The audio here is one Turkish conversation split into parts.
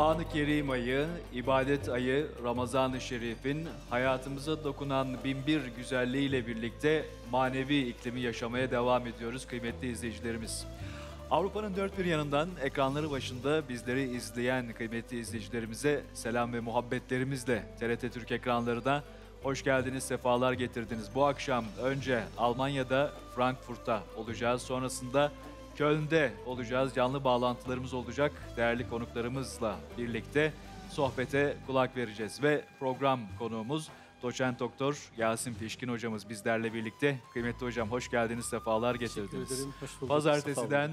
Kur'an-ı Kerim ayı, ibadet ayı, Ramazan-ı Şerif'in hayatımıza dokunan binbir güzelliğiyle birlikte manevi iklimi yaşamaya devam ediyoruz kıymetli izleyicilerimiz. Avrupa'nın dört bir yanından ekranları başında bizleri izleyen kıymetli izleyicilerimize selam ve muhabbetlerimizle TRT Türk ekranlarına hoş geldiniz, sefalar getirdiniz. Bu akşam önce Almanya'da Frankfurt'ta olacağız, sonrasında Köln'de olacağız. Canlı bağlantılarımız olacak. Değerli konuklarımızla birlikte sohbete kulak vereceğiz. Ve program konuğumuz doçent doktor Yasin Pişkin hocamız bizlerle birlikte. Kıymetli hocam hoş geldiniz, sefalar getirdiniz. Teşekkür ederim, hoş bulduk. Pazartesiden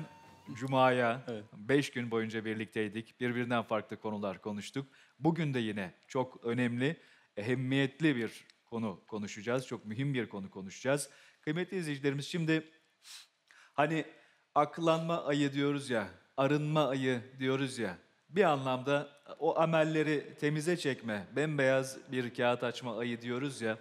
Cuma'ya 5 evet. Beş gün boyunca birlikteydik. Birbirinden farklı konular konuştuk. Bugün de yine çok önemli, ehemmiyetli bir konu konuşacağız. Çok mühim bir konu konuşacağız. Kıymetli izleyicilerimiz şimdi hani aklanma ayı diyoruz ya, arınma ayı diyoruz ya. Bir anlamda o amelleri temize çekme, bembeyaz bir kağıt açma ayı diyoruz ya.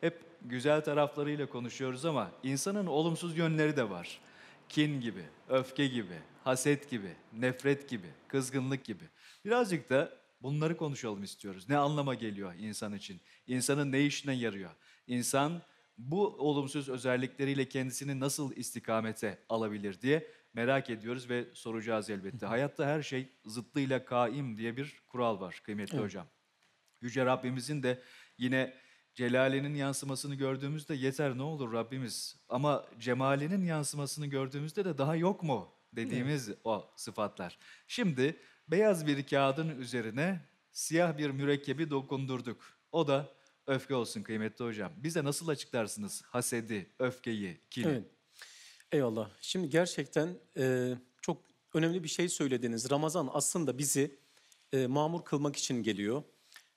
Hep güzel taraflarıyla konuşuyoruz ama insanın olumsuz yönleri de var. Kin gibi, öfke gibi, haset gibi, nefret gibi, kızgınlık gibi. Birazcık da bunları konuşalım istiyoruz. Ne anlama geliyor insan için? İnsanın ne işine yarıyor? İnsan bu olumsuz özellikleriyle kendisini nasıl istikamete alabilir diye merak ediyoruz ve soracağız elbette. Hayatta her şey zıttıyla kaim diye bir kural var kıymetli evet. hocam. Yüce Rabbimizin de yine celalinin yansımasını gördüğümüzde yeter ne olur Rabbimiz ama cemalinin yansımasını gördüğümüzde de daha yok mu dediğimiz evet. o sıfatlar. Şimdi beyaz bir kağıdın üzerine siyah bir mürekkebi dokundurduk. O da öfke olsun kıymetli hocam. Bize nasıl açıklarsınız hasedi, öfkeyi, kini? Evet. Eyvallah. Şimdi gerçekten e, çok önemli bir şey söylediniz. Ramazan aslında bizi e, mamur kılmak için geliyor.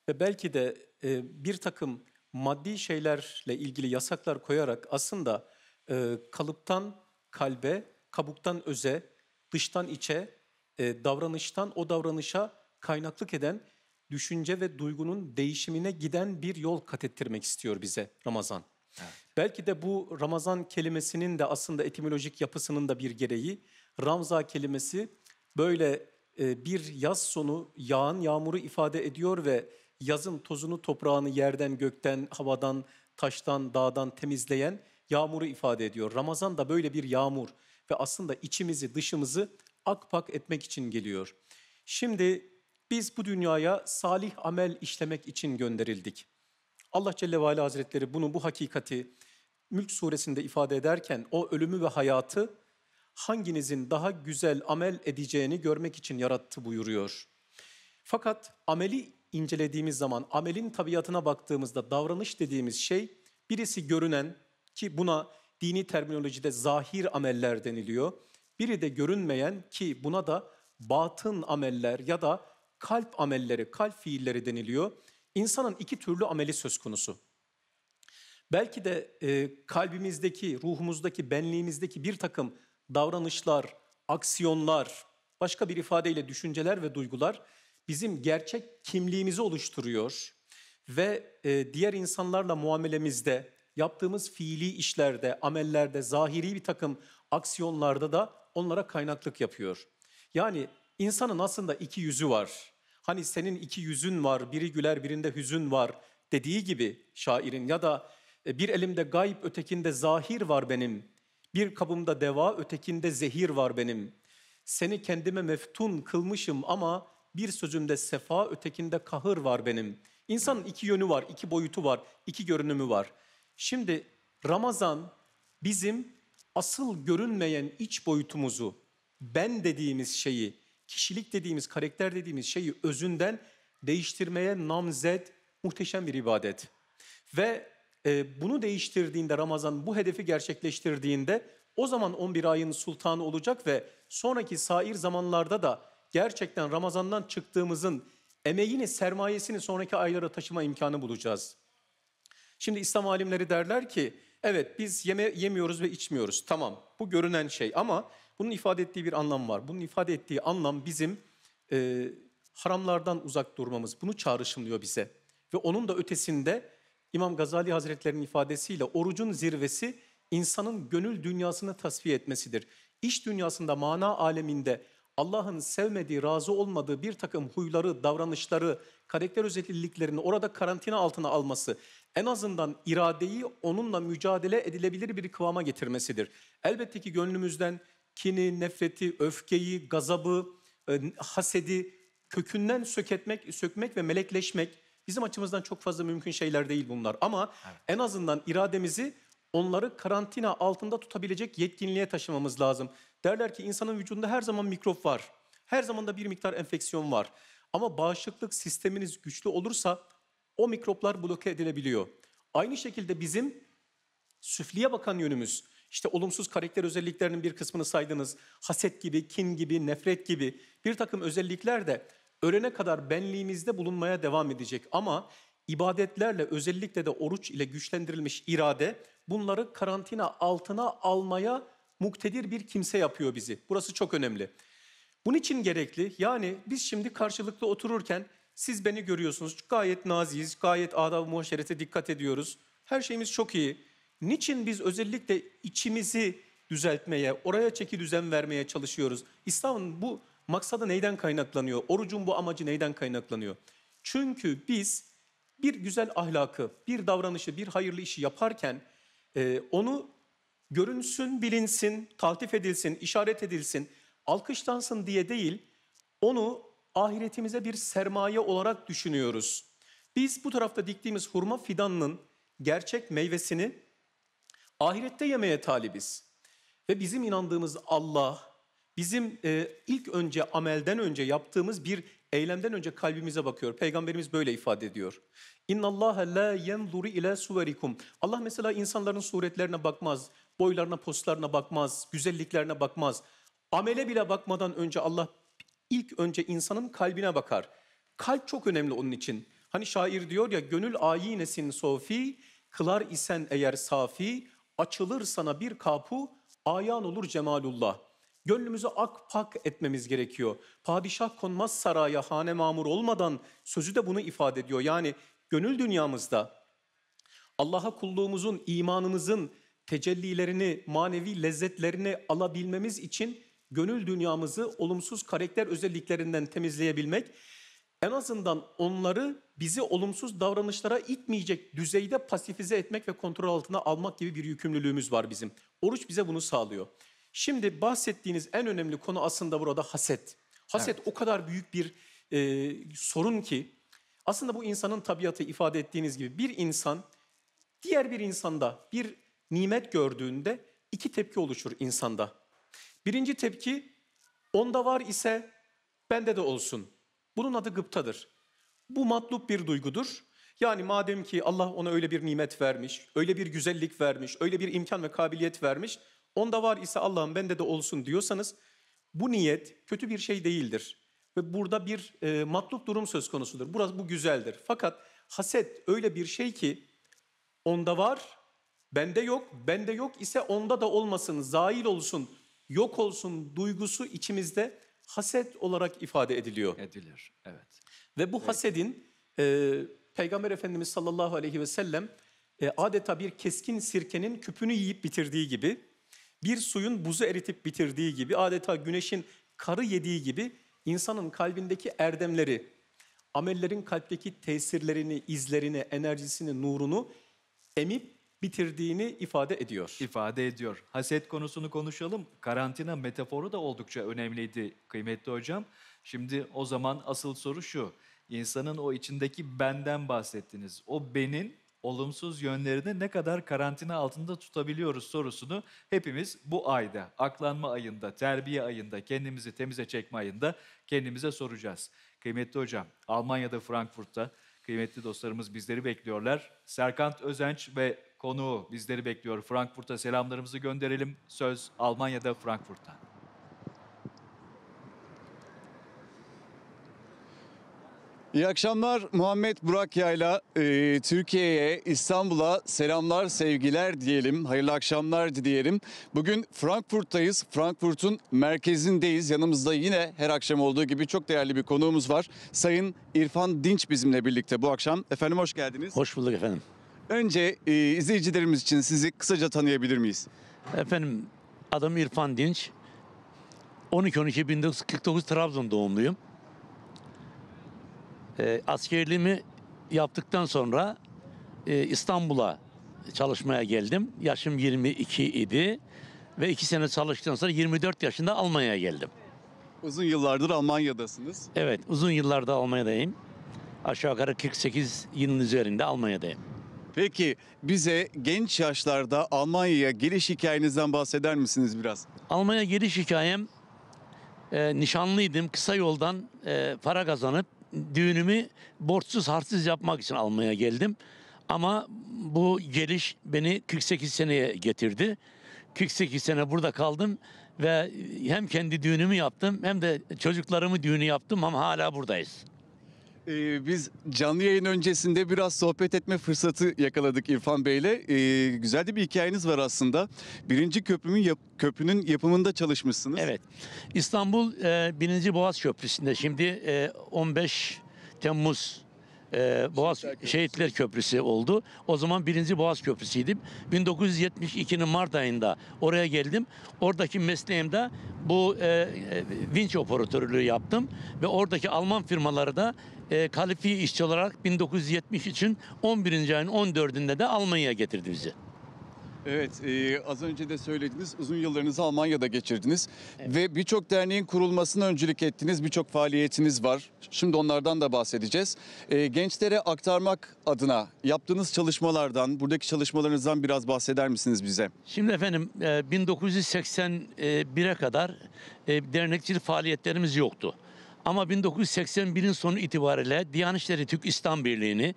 Ve belki de e, bir takım maddi şeylerle ilgili yasaklar koyarak aslında e, kalıptan kalbe, kabuktan öze, dıştan içe, e, davranıştan o davranışa kaynaklık eden düşünce ve duygunun değişimine giden bir yol kat ettirmek istiyor bize Ramazan. Evet. Belki de bu Ramazan kelimesinin de aslında etimolojik yapısının da bir gereği. Ramza kelimesi böyle e, bir yaz sonu yağın yağmuru ifade ediyor ve yazın tozunu toprağını yerden gökten havadan taştan dağdan temizleyen yağmuru ifade ediyor. Ramazan da böyle bir yağmur ve aslında içimizi dışımızı akpak etmek için geliyor. Şimdi biz bu dünyaya salih amel işlemek için gönderildik. Allah Celle ve Ala Hazretleri bunu bu hakikati Mülk suresinde ifade ederken o ölümü ve hayatı hanginizin daha güzel amel edeceğini görmek için yarattı buyuruyor. Fakat ameli incelediğimiz zaman, amelin tabiatına baktığımızda davranış dediğimiz şey birisi görünen ki buna dini terminolojide zahir ameller deniliyor. Biri de görünmeyen ki buna da batın ameller ya da kalp amelleri, kalp fiilleri deniliyor. İnsanın iki türlü ameli söz konusu. Belki de e, kalbimizdeki, ruhumuzdaki, benliğimizdeki bir takım davranışlar, aksiyonlar, başka bir ifadeyle düşünceler ve duygular bizim gerçek kimliğimizi oluşturuyor ve e, diğer insanlarla muamelemizde, yaptığımız fiili işlerde, amellerde, zahiri bir takım aksiyonlarda da onlara kaynaklık yapıyor. Yani insanın aslında iki yüzü var. Hani senin iki yüzün var, biri güler birinde hüzün var dediği gibi şairin ya da e, bir elimde gayb ötekinde zahir var benim. Bir kabımda deva ötekinde zehir var benim. Seni kendime meftun kılmışım ama bir sözümde sefa ötekinde kahır var benim. İnsanın iki yönü var, iki boyutu var, iki görünümü var. Şimdi Ramazan bizim asıl görünmeyen iç boyutumuzu, ben dediğimiz şeyi, kişilik dediğimiz, karakter dediğimiz şeyi özünden değiştirmeye namzet muhteşem bir ibadet. Ve e, bunu değiştirdiğinde Ramazan bu hedefi gerçekleştirdiğinde o zaman 11 ayın sultanı olacak ve sonraki sair zamanlarda da gerçekten Ramazan'dan çıktığımızın emeğini, sermayesini sonraki aylara taşıma imkanı bulacağız. Şimdi İslam alimleri derler ki evet biz yeme, yemiyoruz ve içmiyoruz tamam bu görünen şey ama bunun ifade ettiği bir anlam var. Bunun ifade ettiği anlam bizim e, haramlardan uzak durmamız. Bunu çağrışımlıyor bize. Ve onun da ötesinde İmam Gazali Hazretleri'nin ifadesiyle orucun zirvesi insanın gönül dünyasını tasfiye etmesidir. İş dünyasında, mana aleminde Allah'ın sevmediği, razı olmadığı bir takım huyları, davranışları, karakter özelliklerini orada karantina altına alması, en azından iradeyi onunla mücadele edilebilir bir kıvama getirmesidir. Elbette ki gönlümüzden kini, nefreti, öfkeyi, gazabı, e, hasedi kökünden söketmek, sökmek ve melekleşmek bizim açımızdan çok fazla mümkün şeyler değil bunlar. Ama evet. en azından irademizi onları karantina altında tutabilecek yetkinliğe taşımamız lazım. Derler ki insanın vücudunda her zaman mikrop var. Her zaman da bir miktar enfeksiyon var. Ama bağışıklık sisteminiz güçlü olursa o mikroplar bloke edilebiliyor. Aynı şekilde bizim süfliye bakan yönümüz, işte olumsuz karakter özelliklerinin bir kısmını saydınız. Haset gibi, kin gibi, nefret gibi bir takım özellikler de ölene kadar benliğimizde bulunmaya devam edecek. Ama ibadetlerle özellikle de oruç ile güçlendirilmiş irade bunları karantina altına almaya muktedir bir kimse yapıyor bizi. Burası çok önemli. Bunun için gerekli yani biz şimdi karşılıklı otururken siz beni görüyorsunuz gayet naziyiz, gayet adab-ı muhaşerete dikkat ediyoruz. Her şeyimiz çok iyi. Niçin biz özellikle içimizi düzeltmeye, oraya çeki düzen vermeye çalışıyoruz? İslam'ın bu maksadı neyden kaynaklanıyor? Orucun bu amacı neyden kaynaklanıyor? Çünkü biz bir güzel ahlakı, bir davranışı, bir hayırlı işi yaparken e, onu görünsün, bilinsin, taltif edilsin, işaret edilsin, alkışlansın diye değil, onu ahiretimize bir sermaye olarak düşünüyoruz. Biz bu tarafta diktiğimiz hurma fidanının gerçek meyvesini Ahirette yemeye talibiz. Ve bizim inandığımız Allah, bizim e, ilk önce amelden önce yaptığımız bir eylemden önce kalbimize bakıyor. Peygamberimiz böyle ifade ediyor. İnna Allah la yanzuru ila suverikum. Allah mesela insanların suretlerine bakmaz, boylarına, postlarına bakmaz, güzelliklerine bakmaz. Amele bile bakmadan önce Allah ilk önce insanın kalbine bakar. Kalp çok önemli onun için. Hani şair diyor ya gönül ayinesin sofi, kılar isen eğer safi, açılır sana bir kapı, ayan olur cemalullah. Gönlümüzü akpak etmemiz gerekiyor. Padişah konmaz saraya hane mamur olmadan sözü de bunu ifade ediyor. Yani gönül dünyamızda Allah'a kulluğumuzun, imanımızın tecellilerini, manevi lezzetlerini alabilmemiz için gönül dünyamızı olumsuz karakter özelliklerinden temizleyebilmek en azından onları bizi olumsuz davranışlara itmeyecek düzeyde pasifize etmek ve kontrol altına almak gibi bir yükümlülüğümüz var bizim. Oruç bize bunu sağlıyor. Şimdi bahsettiğiniz en önemli konu aslında burada haset. Haset evet. o kadar büyük bir e, sorun ki aslında bu insanın tabiatı ifade ettiğiniz gibi bir insan diğer bir insanda bir nimet gördüğünde iki tepki oluşur insanda. Birinci tepki onda var ise bende de olsun. Bunun adı gıptadır. Bu matlup bir duygudur. Yani madem ki Allah ona öyle bir nimet vermiş, öyle bir güzellik vermiş, öyle bir imkan ve kabiliyet vermiş, onda var ise Allah'ın bende de olsun diyorsanız bu niyet kötü bir şey değildir. Ve burada bir e, matlup durum söz konusudur. Burası bu güzeldir. Fakat haset öyle bir şey ki onda var, bende yok, bende yok ise onda da olmasın, zail olsun, yok olsun duygusu içimizde haset olarak ifade ediliyor. Edilir, evet. Ve bu evet. hasedin e, Peygamber Efendimiz sallallahu aleyhi ve sellem e, adeta bir keskin sirkenin küpünü yiyip bitirdiği gibi, bir suyun buzu eritip bitirdiği gibi, adeta güneşin karı yediği gibi insanın kalbindeki erdemleri, amellerin kalpteki tesirlerini, izlerini, enerjisini, nurunu emip bitirdiğini ifade ediyor. İfade ediyor. Haset konusunu konuşalım. Karantina metaforu da oldukça önemliydi kıymetli hocam. Şimdi o zaman asıl soru şu. İnsanın o içindeki benden bahsettiniz. O benin olumsuz yönlerini ne kadar karantina altında tutabiliyoruz sorusunu hepimiz bu ayda, aklanma ayında, terbiye ayında, kendimizi temize çekme ayında kendimize soracağız. Kıymetli hocam, Almanya'da Frankfurt'ta kıymetli dostlarımız bizleri bekliyorlar. Serkant Özenç ve konuğu bizleri bekliyor. Frankfurt'a selamlarımızı gönderelim. Söz Almanya'da Frankfurt'ta. İyi akşamlar Muhammed Burak Yayla e, Türkiye'ye İstanbul'a selamlar sevgiler diyelim hayırlı akşamlar diyelim. Bugün Frankfurt'tayız Frankfurt'un merkezindeyiz yanımızda yine her akşam olduğu gibi çok değerli bir konuğumuz var. Sayın İrfan Dinç bizimle birlikte bu akşam efendim hoş geldiniz. Hoş bulduk efendim. Önce e, izleyicilerimiz için sizi kısaca tanıyabilir miyiz? Efendim adım İrfan Dinç. 12-12-1949 Trabzon doğumluyum. E, askerliğimi yaptıktan sonra e, İstanbul'a çalışmaya geldim. Yaşım 22 idi ve 2 sene çalıştıktan sonra 24 yaşında Almanya'ya geldim. Uzun yıllardır Almanya'dasınız. Evet uzun yıllardır Almanya'dayım. Aşağı yukarı 48 yılın üzerinde Almanya'dayım. Peki bize genç yaşlarda Almanya'ya geliş hikayenizden bahseder misiniz biraz? Almanya geliş hikayem e, nişanlıydım. Kısa yoldan e, para kazanıp düğünümü borçsuz harçsız yapmak için Almanya'ya geldim. Ama bu geliş beni 48 seneye getirdi. 48 sene burada kaldım ve hem kendi düğünümü yaptım hem de çocuklarımı düğünü yaptım ama hala buradayız. Ee, biz canlı yayın öncesinde biraz sohbet etme fırsatı yakaladık İrfan Bey'le. Ee, güzel de bir hikayeniz var aslında. Birinci köprünün, yap köprünün yapımında çalışmışsınız. Evet. İstanbul e, Birinci Boğaz Köprüsü'nde şimdi e, 15 Temmuz e, Boğaz Şehitler Köprüsü. Şehitler Köprüsü oldu. O zaman birinci Boğaz Köprüsü'ydim. 1972'nin Mart ayında oraya geldim. Oradaki mesleğimde bu e, e, vinç operatörlüğü yaptım ve oradaki Alman firmaları da e, kalifiye işçi olarak 1970 için 11. ayın 14'ünde de Almanya'ya getirdi bizi. Evet, e, az önce de söylediniz. Uzun yıllarınızı Almanya'da geçirdiniz evet. ve birçok derneğin kurulmasına öncülük ettiniz. Birçok faaliyetiniz var. Şimdi onlardan da bahsedeceğiz. E, gençlere aktarmak adına yaptığınız çalışmalardan, buradaki çalışmalarınızdan biraz bahseder misiniz bize? Şimdi efendim, e, 1981'e kadar e, dernekçil faaliyetlerimiz yoktu. Ama 1981'in sonu itibariyle Diyanet İşleri Türk İslam Birliği'ni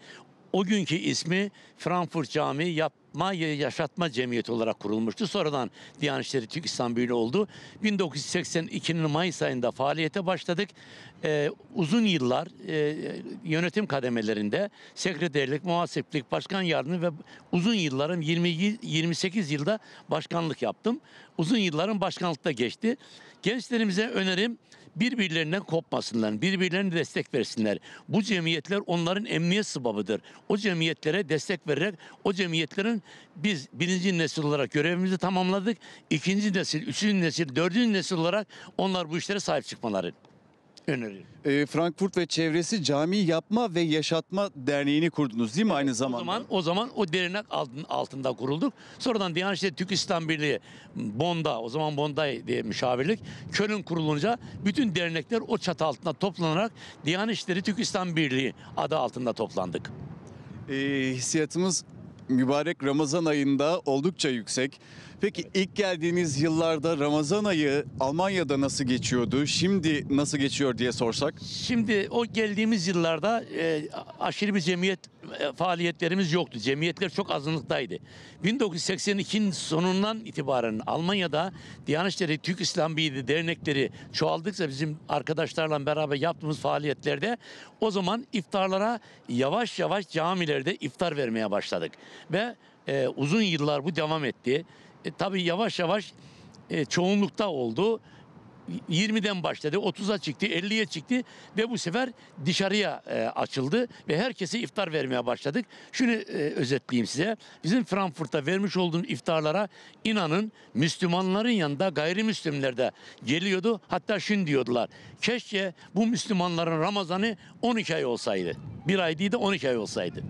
o günkü ismi Frankfurt Camii Yapma Yaşatma Cemiyeti olarak kurulmuştu. Sonradan Diyanet İşleri Türk İslam Birliği oldu. 1982'nin Mayıs ayında faaliyete başladık. Ee, uzun yıllar e, yönetim kademelerinde sekreterlik, muhaseplik, başkan yardımı ve uzun yıllarım 20, 28 yılda başkanlık yaptım. Uzun yıllarım başkanlıkta geçti. Gençlerimize önerim birbirlerinden kopmasınlar, birbirlerine destek versinler. Bu cemiyetler onların emniyet sıbabıdır. O cemiyetlere destek vererek o cemiyetlerin biz birinci nesil olarak görevimizi tamamladık. İkinci nesil, üçüncü nesil, dördüncü nesil olarak onlar bu işlere sahip çıkmaları öneririm. E, Frankfurt ve çevresi cami yapma ve yaşatma derneğini kurdunuz değil mi aynı zamanda? O zaman o zaman o dernek altında kurulduk. Sonradan Diyanet İşleri Türk İslam Birliği Bonda, o zaman Bonda diye müşavirlik, Köln kurulunca bütün dernekler o çatı altında toplanarak Diyanet İşleri Türk İslam Birliği adı altında toplandık. E, hissiyatımız mübarek Ramazan ayında oldukça yüksek. Peki ilk geldiğiniz yıllarda Ramazan ayı Almanya'da nasıl geçiyordu? Şimdi nasıl geçiyor diye sorsak? Şimdi o geldiğimiz yıllarda e, aşırı bir cemiyet e, faaliyetlerimiz yoktu. Cemiyetler çok azınlıktaydı. 1982'nin sonundan itibaren Almanya'da Diyanet İşleri Türk İslam Birliği dernekleri çoğaldıkça bizim arkadaşlarla beraber yaptığımız faaliyetlerde o zaman iftarlara yavaş yavaş camilerde iftar vermeye başladık. Ve e, uzun yıllar bu devam etti e, tabii yavaş yavaş e, çoğunlukta oldu. 20'den başladı, 30'a çıktı, 50'ye çıktı ve bu sefer dışarıya e, açıldı ve herkese iftar vermeye başladık. Şunu e, özetleyeyim size. Bizim Frankfurt'ta vermiş olduğum iftarlara inanın Müslümanların yanında gayrimüslimler de geliyordu. Hatta şunu diyordular. Keşke bu Müslümanların Ramazan'ı 12 ay olsaydı. Bir ay değil de 12 ay olsaydı.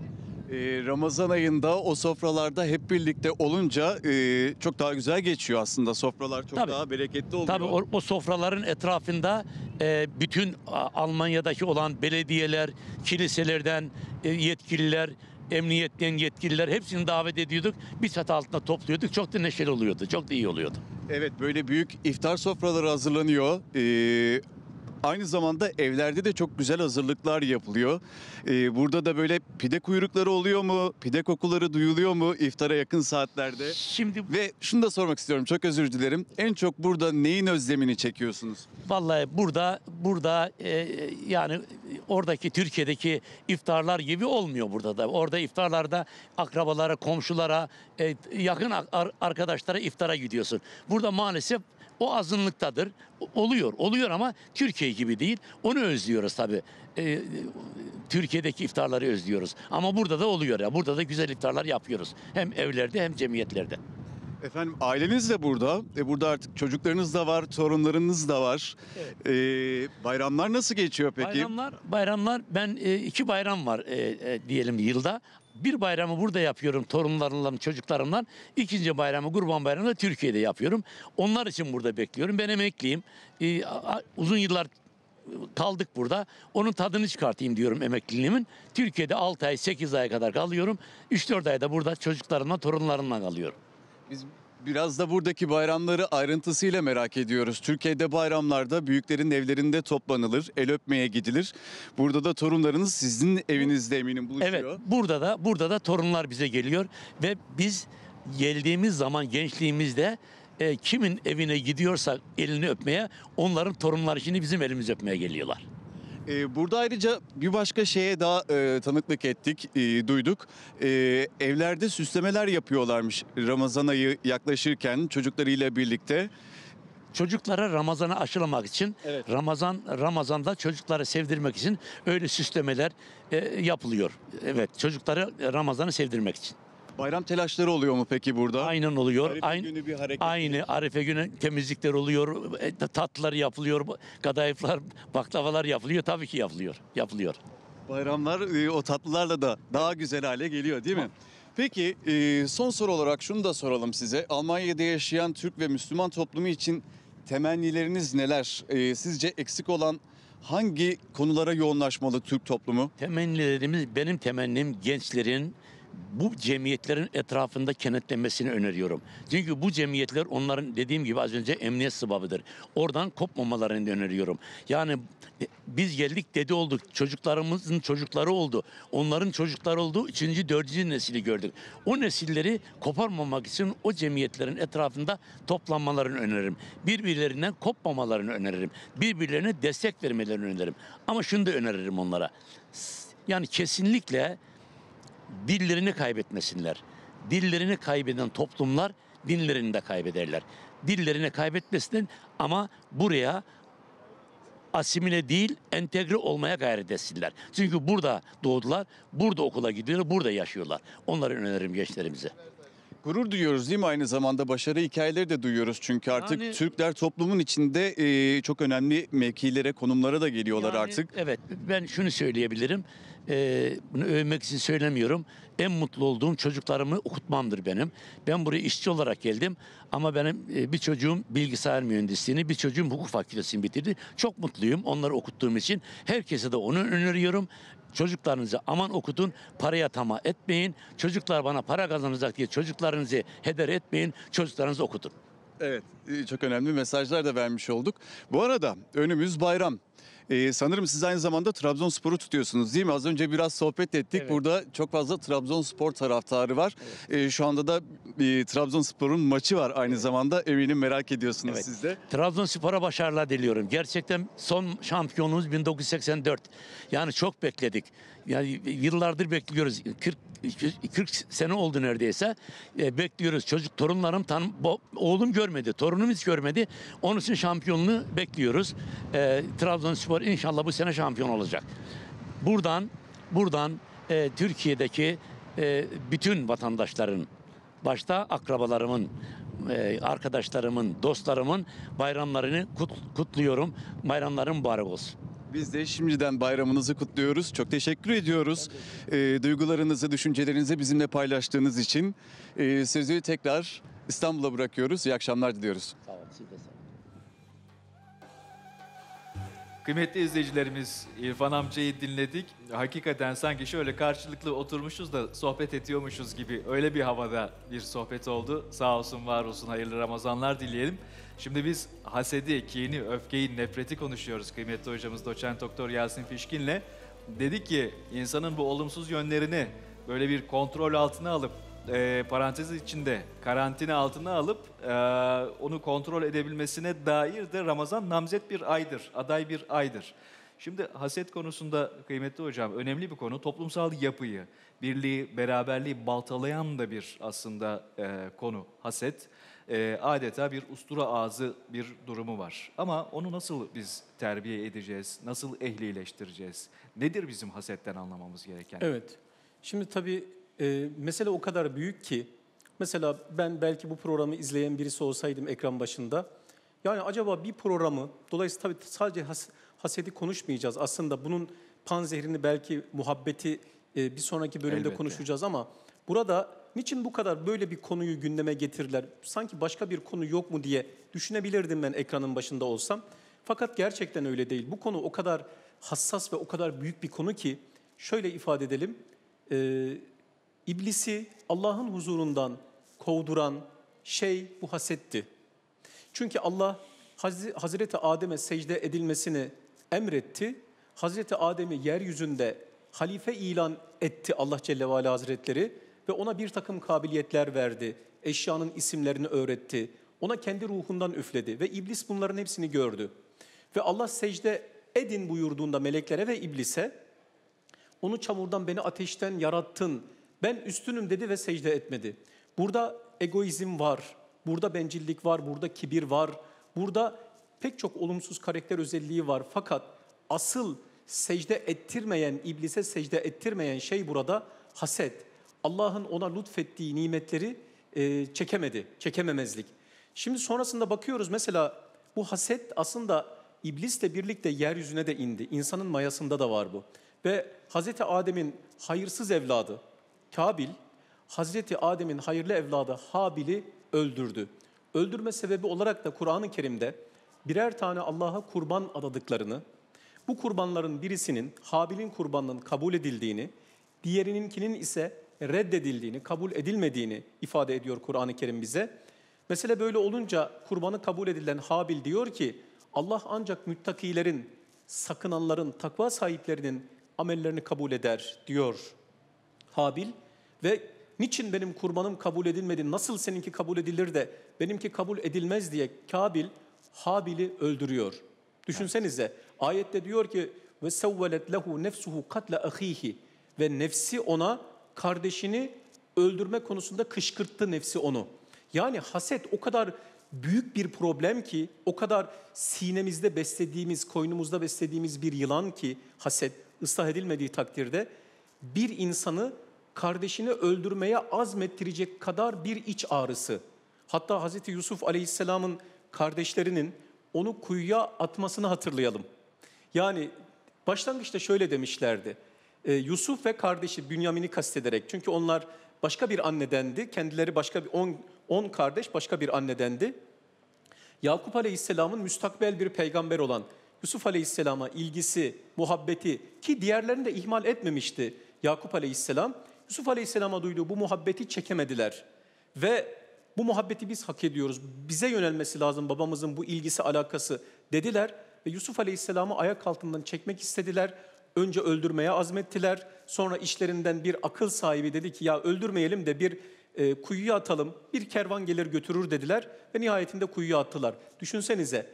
Ee, Ramazan ayında o sofralarda hep birlikte olunca e, çok daha güzel geçiyor aslında. Sofralar çok Tabii. daha bereketli oluyor. Tabii o, o sofraların etrafında e, bütün Almanya'daki olan belediyeler, kiliselerden e, yetkililer, emniyetten yetkililer hepsini davet ediyorduk. Bir çatı altında topluyorduk. Çok da neşeli oluyordu. Çok da iyi oluyordu. Evet böyle büyük iftar sofraları hazırlanıyor. Ee, Aynı zamanda evlerde de çok güzel hazırlıklar yapılıyor. Ee, burada da böyle pide kuyrukları oluyor mu? Pide kokuları duyuluyor mu iftara yakın saatlerde? Şimdi ve şunu da sormak istiyorum. Çok özür dilerim. En çok burada neyin özlemini çekiyorsunuz? Vallahi burada burada e, yani oradaki Türkiye'deki iftarlar gibi olmuyor burada da. Orada iftarlarda akrabalara, komşulara, e, yakın arkadaşlara iftara gidiyorsun. Burada maalesef o azınlıktadır. Oluyor. Oluyor ama Türkiye gibi değil. Onu özlüyoruz tabii. Ee, Türkiye'deki iftarları özlüyoruz. Ama burada da oluyor ya. Burada da güzel iftarlar yapıyoruz. Hem evlerde hem cemiyetlerde. Efendim aileniz de burada. E, burada artık çocuklarınız da var, torunlarınız da var. Evet. E, bayramlar nasıl geçiyor peki? Bayramlar, bayramlar ben e, iki bayram var e, e, diyelim yılda bir bayramı burada yapıyorum torunlarımla, çocuklarımla. İkinci bayramı Kurban bayramı da Türkiye'de yapıyorum. Onlar için burada bekliyorum. Ben emekliyim. Ee, uzun yıllar kaldık burada. Onun tadını çıkartayım diyorum emekliliğimin. Türkiye'de 6 ay 8 ay kadar kalıyorum. 3-4 ayda burada çocuklarımla torunlarımla kalıyorum. Biz Biraz da buradaki bayramları ayrıntısıyla merak ediyoruz. Türkiye'de bayramlarda büyüklerin evlerinde toplanılır, el öpmeye gidilir. Burada da torunlarınız sizin evinizde eminim buluşuyor. Evet, burada da burada da torunlar bize geliyor ve biz geldiğimiz zaman gençliğimizde e, kimin evine gidiyorsak elini öpmeye onların torunları şimdi bizim elimiz öpmeye geliyorlar. Ee, burada ayrıca bir başka şeye daha e, tanıklık ettik, e, duyduk. Ee, evlerde süslemeler yapıyorlarmış Ramazan ayı yaklaşırken çocuklarıyla birlikte. Çocuklara Ramazan'ı aşılamak için, Evet. Ramazan Ramazan'da çocuklara sevdirmek için öyle süslemeler e, yapılıyor. Evet, çocuklara Ramazan'ı sevdirmek için. Bayram telaşları oluyor mu peki burada? Aynen oluyor. Arife aynı, günü bir hareket. Aynı Arife günü temizlikler oluyor, e, tatlılar yapılıyor, kadayıflar, baklavalar yapılıyor. Tabii ki yapılıyor. Yapılıyor. Bayramlar e, o tatlılarla da daha güzel hale geliyor değil mi? Peki e, son soru olarak şunu da soralım size. Almanya'da yaşayan Türk ve Müslüman toplumu için temennileriniz neler? Sizce eksik olan hangi konulara yoğunlaşmalı Türk toplumu? Temennilerimiz benim temennim gençlerin bu cemiyetlerin etrafında kenetlenmesini öneriyorum. Çünkü bu cemiyetler onların dediğim gibi az önce emniyet sıbabıdır. Oradan kopmamalarını öneriyorum. Yani e, biz geldik dedi olduk. Çocuklarımızın çocukları oldu. Onların çocukları oldu. Üçüncü, dördüncü nesili gördük. O nesilleri koparmamak için o cemiyetlerin etrafında toplanmalarını öneririm. Birbirlerinden kopmamalarını öneririm. Birbirlerine destek vermelerini öneririm. Ama şunu da öneririm onlara. Yani kesinlikle dillerini kaybetmesinler. Dillerini kaybeden toplumlar dinlerini de kaybederler. Dillerini kaybetmesin ama buraya asimile değil entegre olmaya gayret etsinler. Çünkü burada doğdular, burada okula gidiyorlar, burada yaşıyorlar. Onları öneririm gençlerimize. Gurur duyuyoruz değil mi aynı zamanda başarı hikayeleri de duyuyoruz çünkü artık yani, Türkler toplumun içinde e, çok önemli mevkilere konumlara da geliyorlar yani, artık. Evet ben şunu söyleyebilirim e, bunu övmek için söylemiyorum. En mutlu olduğum çocuklarımı okutmamdır benim. Ben buraya işçi olarak geldim ama benim e, bir çocuğum bilgisayar mühendisliğini, bir çocuğum hukuk fakültesini bitirdi. Çok mutluyum onları okuttuğum için. Herkese de onu öneriyorum. Çocuklarınızı aman okutun, paraya tamah etmeyin. Çocuklar bana para kazanacak diye çocuklarınızı heder etmeyin. Çocuklarınızı okutun. Evet, e, çok önemli mesajlar da vermiş olduk. Bu arada önümüz bayram. Ee, sanırım siz aynı zamanda Trabzonspor'u tutuyorsunuz değil mi? Az önce biraz sohbet ettik. Evet. Burada çok fazla Trabzonspor taraftarı var. Evet. Ee, şu anda da e, Trabzonspor'un maçı var aynı zamanda. Eminim merak ediyorsunuz evet. siz de. Trabzonspor'a başarılar diliyorum. Gerçekten son şampiyonumuz 1984. Yani çok bekledik. Yani e, yıllardır bekliyoruz. 40 40 sene oldu neredeyse. E, bekliyoruz. Çocuk torunlarım tam oğlum görmedi, torunum hiç görmedi. Onun için şampiyonluğu bekliyoruz. E, Trabzonspor inşallah bu sene şampiyon olacak. Buradan buradan e, Türkiye'deki e, bütün vatandaşların başta akrabalarımın e, arkadaşlarımın, dostlarımın bayramlarını kut, kutluyorum. Bayramların mübarek olsun. Biz de şimdiden bayramınızı kutluyoruz. Çok teşekkür ediyoruz. E, duygularınızı, düşüncelerinizi bizimle paylaştığınız için. E, sözü tekrar İstanbul'a bırakıyoruz. İyi akşamlar diliyoruz. Sağ olun. Siz de sağ olun. Kıymetli izleyicilerimiz İrfan amcayı dinledik. Hakikaten sanki şöyle karşılıklı oturmuşuz da sohbet ediyormuşuz gibi öyle bir havada bir sohbet oldu. Sağ olsun var olsun hayırlı Ramazanlar dileyelim. Şimdi biz hasedi, kini, öfkeyi, nefreti konuşuyoruz kıymetli hocamız doçent doktor Yasin Fişkin'le. Dedi ki insanın bu olumsuz yönlerini böyle bir kontrol altına alıp e, parantez içinde karantina altına alıp e, onu kontrol edebilmesine dair de Ramazan namzet bir aydır, aday bir aydır. Şimdi haset konusunda kıymetli hocam önemli bir konu toplumsal yapıyı, birliği, beraberliği baltalayan da bir aslında e, konu haset. E, adeta bir ustura ağzı bir durumu var. Ama onu nasıl biz terbiye edeceğiz, nasıl ehlileştireceğiz? Nedir bizim hasetten anlamamız gereken? Evet, şimdi tabii e, mesele o kadar büyük ki, mesela ben belki bu programı izleyen birisi olsaydım ekran başında, yani acaba bir programı, dolayısıyla tabii sadece has, hasedi konuşmayacağız. Aslında bunun pan panzehrini belki muhabbeti e, bir sonraki bölümde Elbette. konuşacağız ama burada niçin bu kadar böyle bir konuyu gündeme getirdiler? Sanki başka bir konu yok mu diye düşünebilirdim ben ekranın başında olsam. Fakat gerçekten öyle değil. Bu konu o kadar hassas ve o kadar büyük bir konu ki şöyle ifade edelim. E, İblisi Allah'ın huzurundan kovduran şey bu hasetti. Çünkü Allah Hazreti Adem'e secde edilmesini emretti. Hazreti Adem'i yeryüzünde halife ilan etti Allah Celle ve Ala Hazretleri ve ona bir takım kabiliyetler verdi. Eşyanın isimlerini öğretti. Ona kendi ruhundan üfledi ve iblis bunların hepsini gördü. Ve Allah secde edin buyurduğunda meleklere ve iblise onu çamurdan beni ateşten yarattın ben üstünüm dedi ve secde etmedi. Burada egoizm var, burada bencillik var, burada kibir var, burada pek çok olumsuz karakter özelliği var. Fakat asıl secde ettirmeyen, iblise secde ettirmeyen şey burada haset. Allah'ın ona lütfettiği nimetleri e, çekemedi, çekememezlik. Şimdi sonrasında bakıyoruz mesela bu haset aslında iblisle birlikte yeryüzüne de indi. İnsanın mayasında da var bu. Ve Hazreti Adem'in hayırsız evladı, Kabil, Hazreti Adem'in hayırlı evladı Habil'i öldürdü. Öldürme sebebi olarak da Kur'an-ı Kerim'de birer tane Allah'a kurban adadıklarını, bu kurbanların birisinin Habil'in kurbanının kabul edildiğini, diğerininkinin ise reddedildiğini, kabul edilmediğini ifade ediyor Kur'an-ı Kerim bize. Mesele böyle olunca kurbanı kabul edilen Habil diyor ki, Allah ancak müttakilerin, sakınanların, takva sahiplerinin amellerini kabul eder diyor. Habil ve niçin benim kurbanım kabul edilmedi, nasıl seninki kabul edilir de benimki kabul edilmez diye Kabil Habil'i öldürüyor. Düşünsenize ayette diyor ki ve sevvelet lehu nefsuhu katle ahihi ve nefsi ona kardeşini öldürme konusunda kışkırttı nefsi onu. Yani haset o kadar büyük bir problem ki, o kadar sinemizde beslediğimiz, koynumuzda beslediğimiz bir yılan ki haset ıslah edilmediği takdirde bir insanı kardeşini öldürmeye azmettirecek kadar bir iç ağrısı. Hatta Hz. Yusuf Aleyhisselam'ın kardeşlerinin onu kuyuya atmasını hatırlayalım. Yani başlangıçta şöyle demişlerdi. E, Yusuf ve kardeşi Bünyamin'i kastederek çünkü onlar başka bir annedendi. Kendileri başka bir on, on kardeş başka bir annedendi. Yakup Aleyhisselam'ın müstakbel bir peygamber olan Yusuf Aleyhisselam'a ilgisi, muhabbeti ki diğerlerini de ihmal etmemişti Yakup Aleyhisselam. Yusuf Aleyhisselam'a duyduğu bu muhabbeti çekemediler. Ve bu muhabbeti biz hak ediyoruz. Bize yönelmesi lazım babamızın bu ilgisi, alakası dediler. Ve Yusuf Aleyhisselam'ı ayak altından çekmek istediler. Önce öldürmeye azmettiler. Sonra işlerinden bir akıl sahibi dedi ki ya öldürmeyelim de bir e, kuyuya atalım. Bir kervan gelir götürür dediler ve nihayetinde kuyuya attılar. Düşünsenize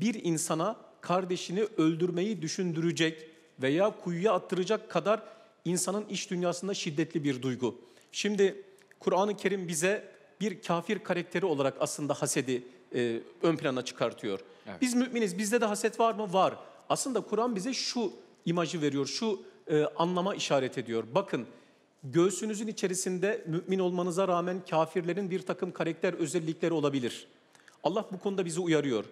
bir insana kardeşini öldürmeyi düşündürecek veya kuyuya attıracak kadar insanın iş dünyasında şiddetli bir duygu. Şimdi Kur'an-ı Kerim bize bir kafir karakteri olarak aslında hasedi e, ön plana çıkartıyor. Evet. Biz müminiz, bizde de haset var mı? Var. Aslında Kur'an bize şu imajı veriyor, şu e, anlama işaret ediyor. Bakın göğsünüzün içerisinde mümin olmanıza rağmen kafirlerin bir takım karakter özellikleri olabilir. Allah bu konuda bizi uyarıyor.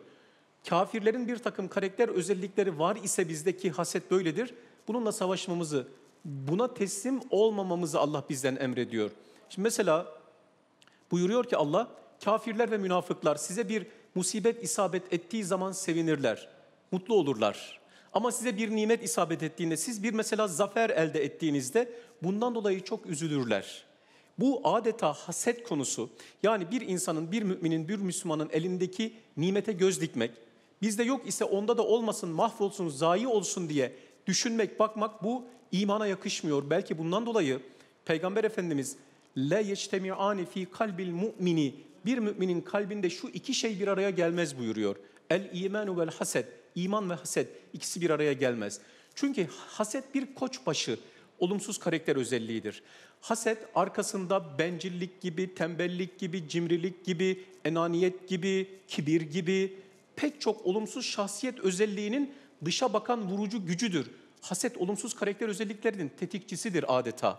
Kafirlerin bir takım karakter özellikleri var ise bizdeki haset böyledir. Bununla savaşmamızı, buna teslim olmamamızı Allah bizden emrediyor. Şimdi mesela buyuruyor ki Allah, kafirler ve münafıklar size bir musibet isabet ettiği zaman sevinirler, mutlu olurlar. Ama size bir nimet isabet ettiğinde, siz bir mesela zafer elde ettiğinizde bundan dolayı çok üzülürler. Bu adeta haset konusu. Yani bir insanın, bir müminin, bir Müslümanın elindeki nimete göz dikmek, bizde yok ise onda da olmasın, mahvolsun, zayi olsun diye düşünmek, bakmak bu imana yakışmıyor. Belki bundan dolayı Peygamber Efendimiz le yectemi'ani fi kalbil mu'mini bir müminin kalbinde şu iki şey bir araya gelmez buyuruyor. El imanu vel haset. İman ve haset ikisi bir araya gelmez. Çünkü haset bir koçbaşı, olumsuz karakter özelliğidir. Haset arkasında bencillik gibi, tembellik gibi, cimrilik gibi, enaniyet gibi, kibir gibi pek çok olumsuz şahsiyet özelliğinin dışa bakan vurucu gücüdür haset olumsuz karakter özelliklerinin tetikçisidir adeta.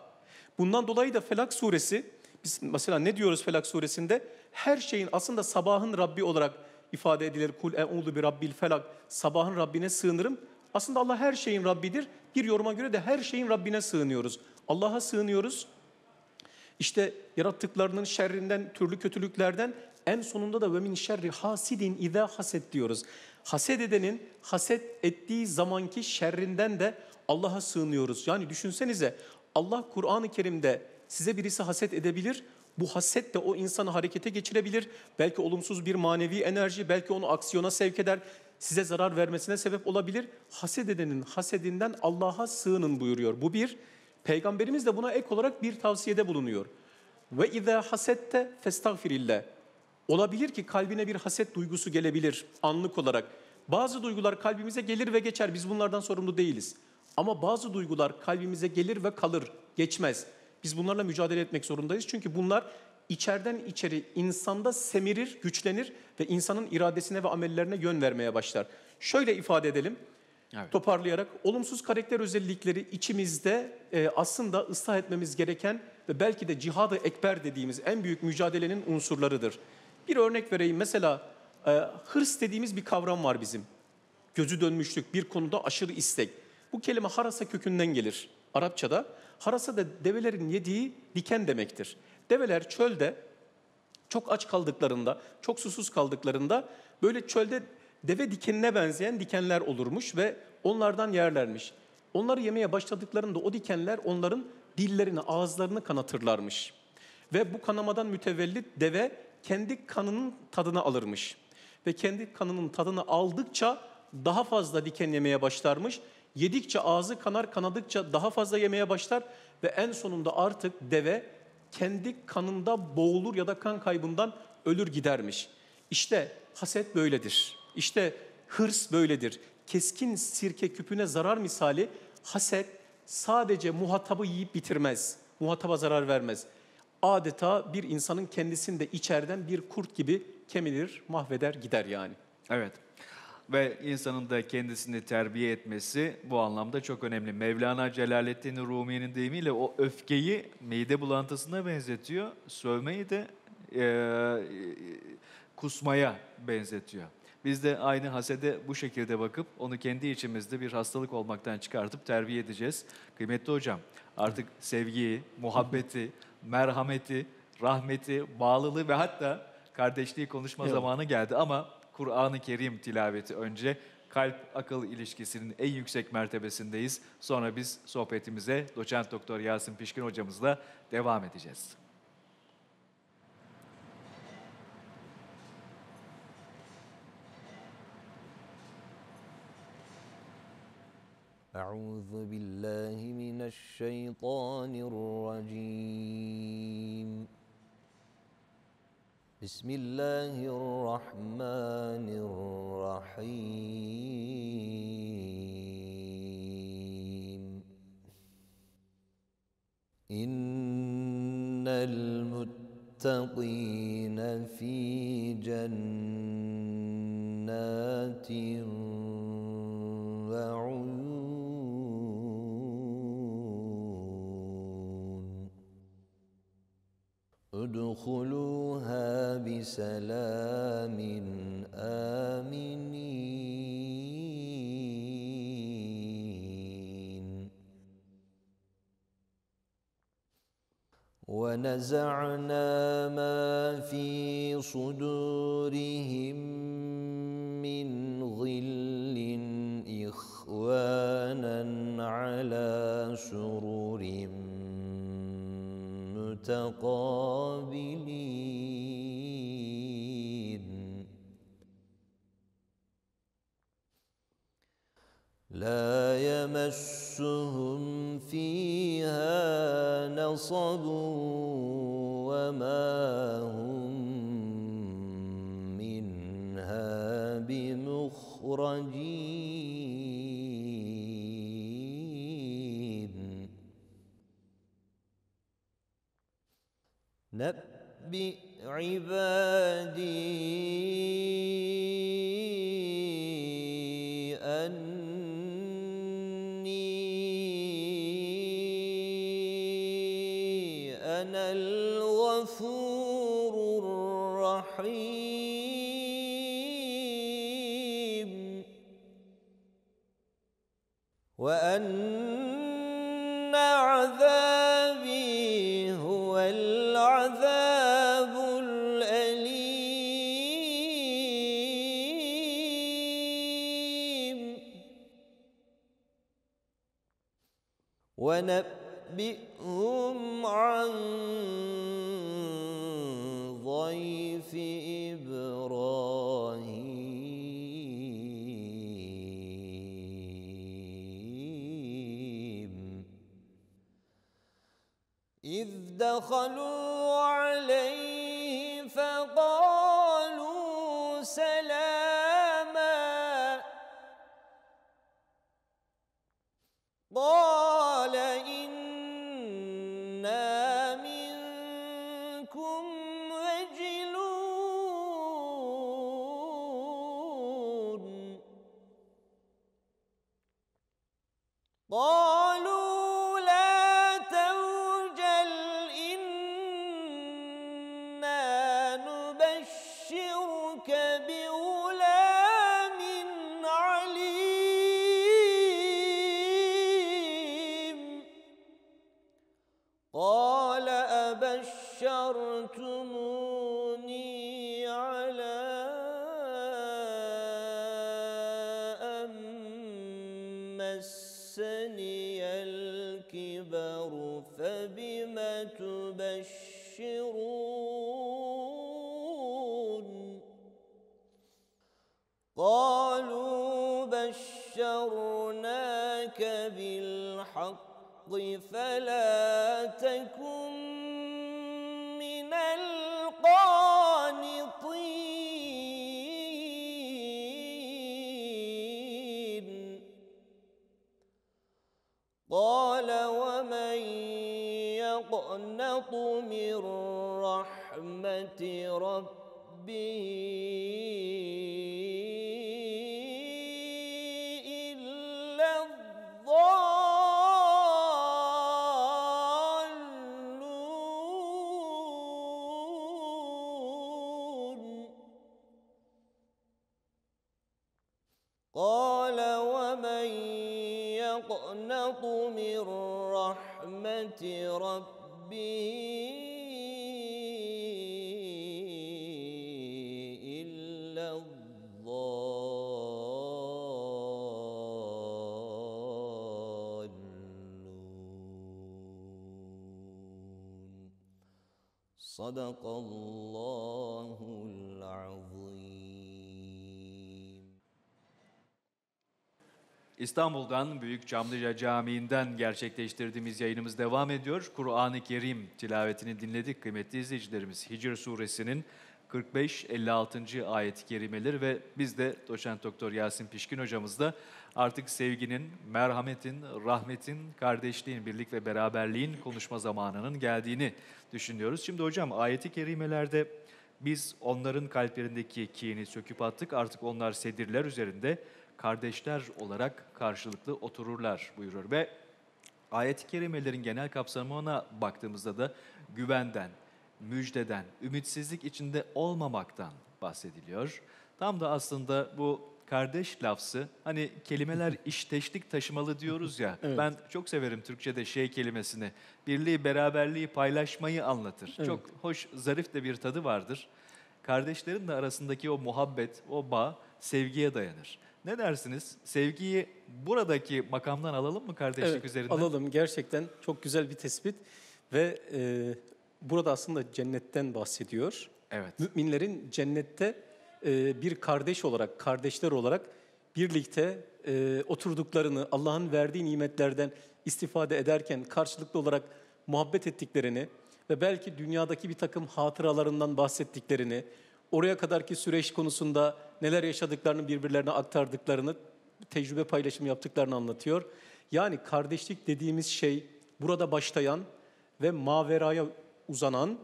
Bundan dolayı da Felak suresi, biz mesela ne diyoruz Felak suresinde? Her şeyin aslında sabahın Rabbi olarak ifade edilir. Kul e'udu bir rabbil felak. Sabahın Rabbine sığınırım. Aslında Allah her şeyin Rabbidir. Bir yoruma göre de her şeyin Rabbine sığınıyoruz. Allah'a sığınıyoruz. İşte yarattıklarının şerrinden, türlü kötülüklerden en sonunda da ve min şerri hasidin ida haset diyoruz. Haset edenin haset ettiği zamanki şerrinden de Allah'a sığınıyoruz. Yani düşünsenize Allah Kur'an-ı Kerim'de size birisi haset edebilir. Bu haset de o insanı harekete geçirebilir. Belki olumsuz bir manevi enerji, belki onu aksiyona sevk eder. Size zarar vermesine sebep olabilir. Haset edenin hasedinden Allah'a sığının buyuruyor. Bu bir. Peygamberimiz de buna ek olarak bir tavsiyede bulunuyor. Ve izâ hasette festagfirillah. Olabilir ki kalbine bir haset duygusu gelebilir anlık olarak. Bazı duygular kalbimize gelir ve geçer. Biz bunlardan sorumlu değiliz. Ama bazı duygular kalbimize gelir ve kalır, geçmez. Biz bunlarla mücadele etmek zorundayız. Çünkü bunlar içeriden içeri insanda semirir, güçlenir ve insanın iradesine ve amellerine yön vermeye başlar. Şöyle ifade edelim. Evet. Toparlayarak olumsuz karakter özellikleri içimizde e, aslında ıslah etmemiz gereken ve belki de cihad-ı ekber dediğimiz en büyük mücadelenin unsurlarıdır. Bir örnek vereyim. Mesela e, hırs dediğimiz bir kavram var bizim. Gözü dönmüşlük, bir konuda aşırı istek. Bu kelime harasa kökünden gelir Arapçada. Harasa da develerin yediği diken demektir. Develer çölde çok aç kaldıklarında, çok susuz kaldıklarında böyle çölde deve dikenine benzeyen dikenler olurmuş ve onlardan yerlermiş. Onları yemeye başladıklarında o dikenler onların dillerini, ağızlarını kanatırlarmış. Ve bu kanamadan mütevellit deve kendi kanının tadını alırmış. Ve kendi kanının tadını aldıkça daha fazla diken yemeye başlarmış. Yedikçe ağzı kanar, kanadıkça daha fazla yemeye başlar ve en sonunda artık deve kendi kanında boğulur ya da kan kaybından ölür gidermiş. İşte haset böyledir. İşte hırs böyledir. Keskin sirke küpüne zarar misali haset sadece muhatabı yiyip bitirmez. Muhataba zarar vermez adeta bir insanın kendisini de içeriden bir kurt gibi kemirir, mahveder, gider yani. Evet. Ve insanın da kendisini terbiye etmesi bu anlamda çok önemli. Mevlana Celaleddin Rumi'nin deyimiyle o öfkeyi mide bulantısına benzetiyor, sövmeyi de e, e kusmaya benzetiyor. Biz de aynı hasede bu şekilde bakıp onu kendi içimizde bir hastalık olmaktan çıkartıp terbiye edeceğiz. Kıymetli hocam artık sevgiyi, muhabbeti, merhameti, rahmeti, bağlılığı ve hatta kardeşliği konuşma evet. zamanı geldi ama Kur'an-ı Kerim tilaveti önce kalp akıl ilişkisinin en yüksek mertebesindeyiz. Sonra biz sohbetimize doçent doktor Yasin Pişkin hocamızla devam edeceğiz. أعوذ بالله من الشيطان الرجيم بسم الله الرحمن الرحيم إن المتقين في جنة بسلام آمنين ونزعنا ما في صدورهم من ظل إخوانا على سرر متقابلين لا يمسهم فيها نصب وما هم منها بمخرجين نبئ عبادي وأن عذابي هو العذاب الأليم ونب دخلوا عليه فقالوا سلاما قال إنا منكم رجلون قال صدق الله العظيم İstanbul'dan Büyük Çamlıca Camii'nden gerçekleştirdiğimiz yayınımız devam ediyor. Kur'an-ı Kerim tilavetini dinledik kıymetli izleyicilerimiz. Hicr suresinin 45-56. ayet-i kerimeleri ve biz de doçent doktor Yasin Pişkin hocamız da artık sevginin, merhametin, rahmetin, kardeşliğin, birlik ve beraberliğin konuşma zamanının geldiğini düşünüyoruz. Şimdi hocam ayet ayeti kerimelerde biz onların kalplerindeki kini söküp attık artık onlar sedirler üzerinde kardeşler olarak karşılıklı otururlar buyurur ve ayet-i kerimelerin genel kapsamına baktığımızda da güvenden, müjdeden, ümitsizlik içinde olmamaktan bahsediliyor. Tam da aslında bu kardeş lafzı hani kelimeler işteşlik taşımalı diyoruz ya. evet. Ben çok severim Türkçe'de şey kelimesini. Birliği, beraberliği, paylaşmayı anlatır. Evet. Çok hoş, zarif de bir tadı vardır. Kardeşlerin de arasındaki o muhabbet, o bağ sevgiye dayanır. Ne dersiniz? Sevgiyi buradaki makamdan alalım mı kardeşlik evet, üzerinden? Alalım. Gerçekten çok güzel bir tespit ve e, burada aslında cennetten bahsediyor. Evet. Müminlerin cennette e, bir kardeş olarak, kardeşler olarak birlikte e, oturduklarını, Allah'ın verdiği nimetlerden istifade ederken karşılıklı olarak muhabbet ettiklerini ve belki dünyadaki bir takım hatıralarından bahsettiklerini, oraya kadarki süreç konusunda neler yaşadıklarını birbirlerine aktardıklarını, tecrübe paylaşımı yaptıklarını anlatıyor. Yani kardeşlik dediğimiz şey burada başlayan ve maveraya uzanan,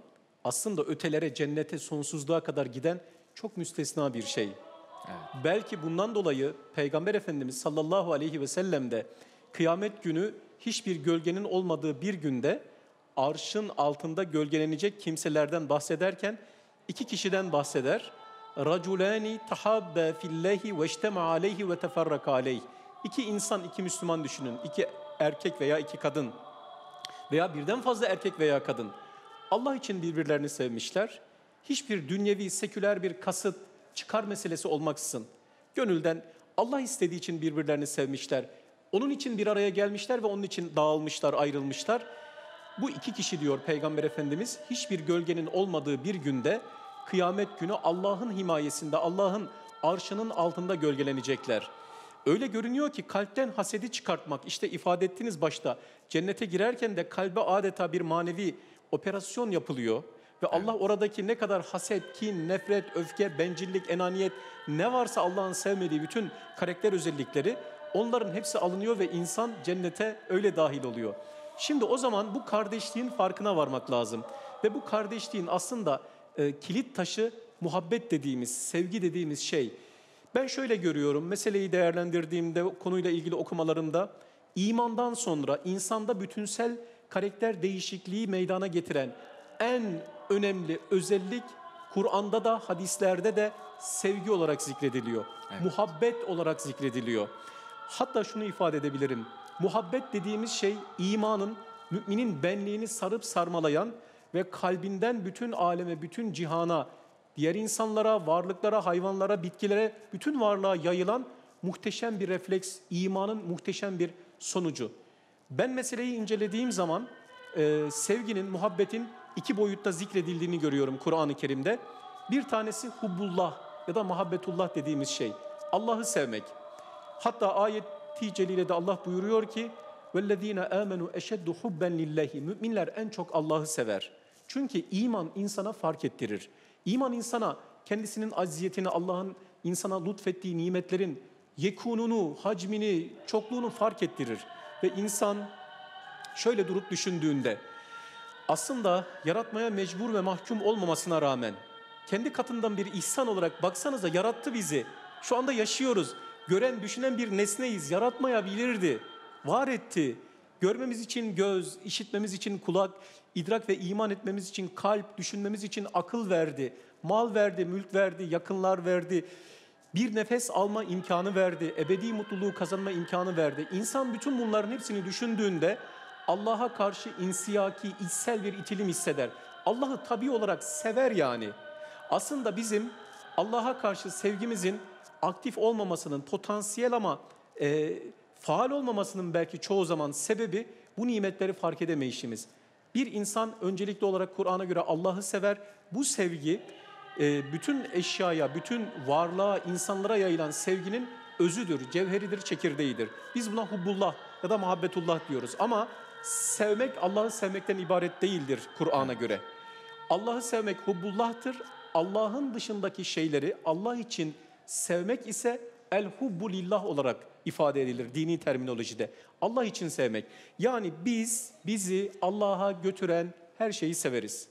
aslında ötelere, cennete, sonsuzluğa kadar giden çok müstesna bir şey. Evet. Belki bundan dolayı Peygamber Efendimiz sallallahu aleyhi ve sellem de kıyamet günü hiçbir gölgenin olmadığı bir günde arşın altında gölgelenecek kimselerden bahsederken iki kişiden bahseder. Raculani tahabbe fillahi ve iştema aleyhi ve teferraka aleyh. İki insan, iki Müslüman düşünün. iki erkek veya iki kadın veya birden fazla erkek veya kadın Allah için birbirlerini sevmişler. Hiçbir dünyevi, seküler bir kasıt, çıkar meselesi olmaksızın gönülden Allah istediği için birbirlerini sevmişler. Onun için bir araya gelmişler ve onun için dağılmışlar, ayrılmışlar. Bu iki kişi diyor Peygamber Efendimiz hiçbir gölgenin olmadığı bir günde kıyamet günü Allah'ın himayesinde, Allah'ın arşının altında gölgelenecekler. Öyle görünüyor ki kalpten hasedi çıkartmak, işte ifade ettiniz başta, cennete girerken de kalbe adeta bir manevi operasyon yapılıyor. Ve Allah oradaki ne kadar haset, kin, nefret, öfke, bencillik, enaniyet ne varsa Allah'ın sevmediği bütün karakter özellikleri onların hepsi alınıyor ve insan cennete öyle dahil oluyor. Şimdi o zaman bu kardeşliğin farkına varmak lazım. Ve bu kardeşliğin aslında e, kilit taşı muhabbet dediğimiz, sevgi dediğimiz şey. Ben şöyle görüyorum, meseleyi değerlendirdiğimde, konuyla ilgili okumalarımda, imandan sonra insanda bütünsel karakter değişikliği meydana getiren en önemli özellik Kur'an'da da hadislerde de sevgi olarak zikrediliyor. Evet. Muhabbet olarak zikrediliyor. Hatta şunu ifade edebilirim. Muhabbet dediğimiz şey imanın, müminin benliğini sarıp sarmalayan ve kalbinden bütün aleme, bütün cihana, diğer insanlara, varlıklara, hayvanlara, bitkilere, bütün varlığa yayılan muhteşem bir refleks, imanın muhteşem bir sonucu. Ben meseleyi incelediğim zaman e, sevginin, muhabbetin iki boyutta zikredildiğini görüyorum Kur'an-ı Kerim'de. Bir tanesi hubbullah ya da muhabbetullah dediğimiz şey. Allah'ı sevmek. Hatta ayet-i celilede Allah buyuruyor ki وَالَّذ۪ينَ آمَنُوا اَشَدُّ حُبَّنْ لِلّٰهِ Müminler en çok Allah'ı sever. Çünkü iman insana fark ettirir. İman insana kendisinin acziyetini, Allah'ın insana lütfettiği nimetlerin yekununu, hacmini, çokluğunu fark ettirir. Ve insan şöyle durup düşündüğünde aslında yaratmaya mecbur ve mahkum olmamasına rağmen kendi katından bir ihsan olarak baksanıza yarattı bizi. Şu anda yaşıyoruz. Gören, düşünen bir nesneyiz. Yaratmayabilirdi. Var etti. Görmemiz için göz, işitmemiz için kulak, idrak ve iman etmemiz için kalp, düşünmemiz için akıl verdi. Mal verdi, mülk verdi, yakınlar verdi, bir nefes alma imkanı verdi, ebedi mutluluğu kazanma imkanı verdi. İnsan bütün bunların hepsini düşündüğünde Allah'a karşı insiyaki, içsel bir itilim hisseder. Allah'ı tabi olarak sever yani. Aslında bizim Allah'a karşı sevgimizin aktif olmamasının, potansiyel ama e, faal olmamasının belki çoğu zaman sebebi bu nimetleri fark edemeyişimiz. Bir insan öncelikli olarak Kur'an'a göre Allah'ı sever. Bu sevgi ee, bütün eşyaya, bütün varlığa, insanlara yayılan sevginin özüdür, cevheridir, çekirdeğidir. Biz buna hubbullah ya da muhabbetullah diyoruz. Ama sevmek Allah'ı sevmekten ibaret değildir Kur'an'a göre. Allah'ı sevmek hubbullah'tır. Allah'ın dışındaki şeyleri Allah için sevmek ise el hubbu olarak ifade edilir dini terminolojide. Allah için sevmek. Yani biz bizi Allah'a götüren her şeyi severiz.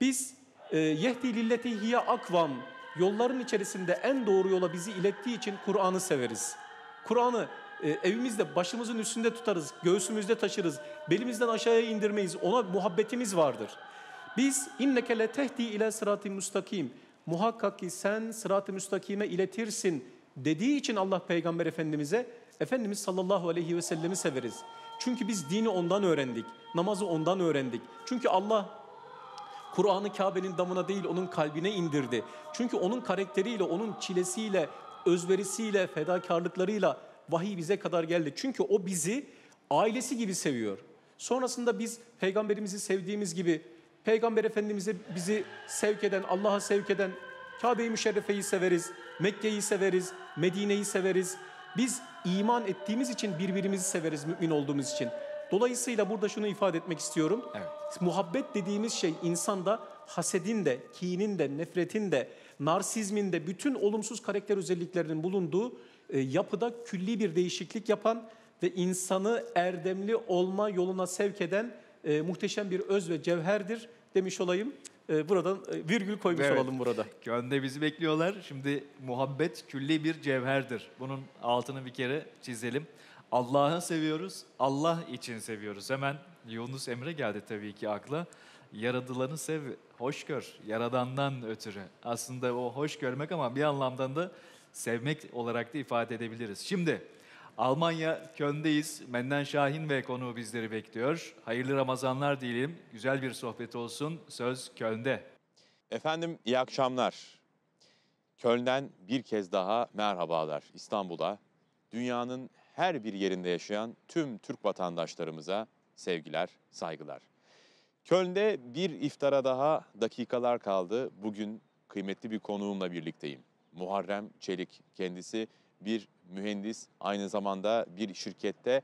Biz ee, yehdi lilleti hiye akvam yolların içerisinde en doğru yola bizi ilettiği için Kur'an'ı severiz. Kur'an'ı e, evimizde başımızın üstünde tutarız, göğsümüzde taşırız, belimizden aşağıya indirmeyiz. Ona muhabbetimiz vardır. Biz inneke le tehdi ile sırat-ı müstakim. Muhakkak ki sen sırat-ı müstakime iletirsin dediği için Allah Peygamber Efendimiz'e Efendimiz sallallahu aleyhi ve sellemi severiz. Çünkü biz dini ondan öğrendik, namazı ondan öğrendik. Çünkü Allah Kur'an'ı Kabe'nin damına değil onun kalbine indirdi. Çünkü onun karakteriyle, onun çilesiyle, özverisiyle, fedakarlıklarıyla vahiy bize kadar geldi. Çünkü o bizi ailesi gibi seviyor. Sonrasında biz peygamberimizi sevdiğimiz gibi Peygamber Efendimiz'e bizi sevk eden, Allah'a sevk eden Kabe-i Müşerrefe'yi severiz, Mekke'yi severiz, Medine'yi severiz. Biz iman ettiğimiz için birbirimizi severiz mümin olduğumuz için. Dolayısıyla burada şunu ifade etmek istiyorum. Evet. Muhabbet dediğimiz şey insanda hasedin de, kinin de, nefretin de, narsizmin de bütün olumsuz karakter özelliklerinin bulunduğu e, yapıda külli bir değişiklik yapan ve insanı erdemli olma yoluna sevk eden e, muhteşem bir öz ve cevherdir demiş olayım. E, buradan e, virgül koymuş evet. olalım burada. Gönde bizi bekliyorlar. Şimdi muhabbet külli bir cevherdir. Bunun altını bir kere çizelim. Allah'ı seviyoruz, Allah için seviyoruz. Hemen Yunus Emre geldi tabii ki akla. Yaradılanı sev, hoş gör, yaradandan ötürü. Aslında o hoş görmek ama bir anlamdan da sevmek olarak da ifade edebiliriz. Şimdi Almanya Kön'deyiz. Menden Şahin ve konuğu bizleri bekliyor. Hayırlı Ramazanlar diyelim. Güzel bir sohbet olsun. Söz Köln'de. Efendim iyi akşamlar. Köln'den bir kez daha merhabalar İstanbul'a. Dünyanın her bir yerinde yaşayan tüm Türk vatandaşlarımıza sevgiler, saygılar. Köln'de bir iftara daha dakikalar kaldı. Bugün kıymetli bir konuğumla birlikteyim. Muharrem Çelik kendisi bir mühendis, aynı zamanda bir şirkette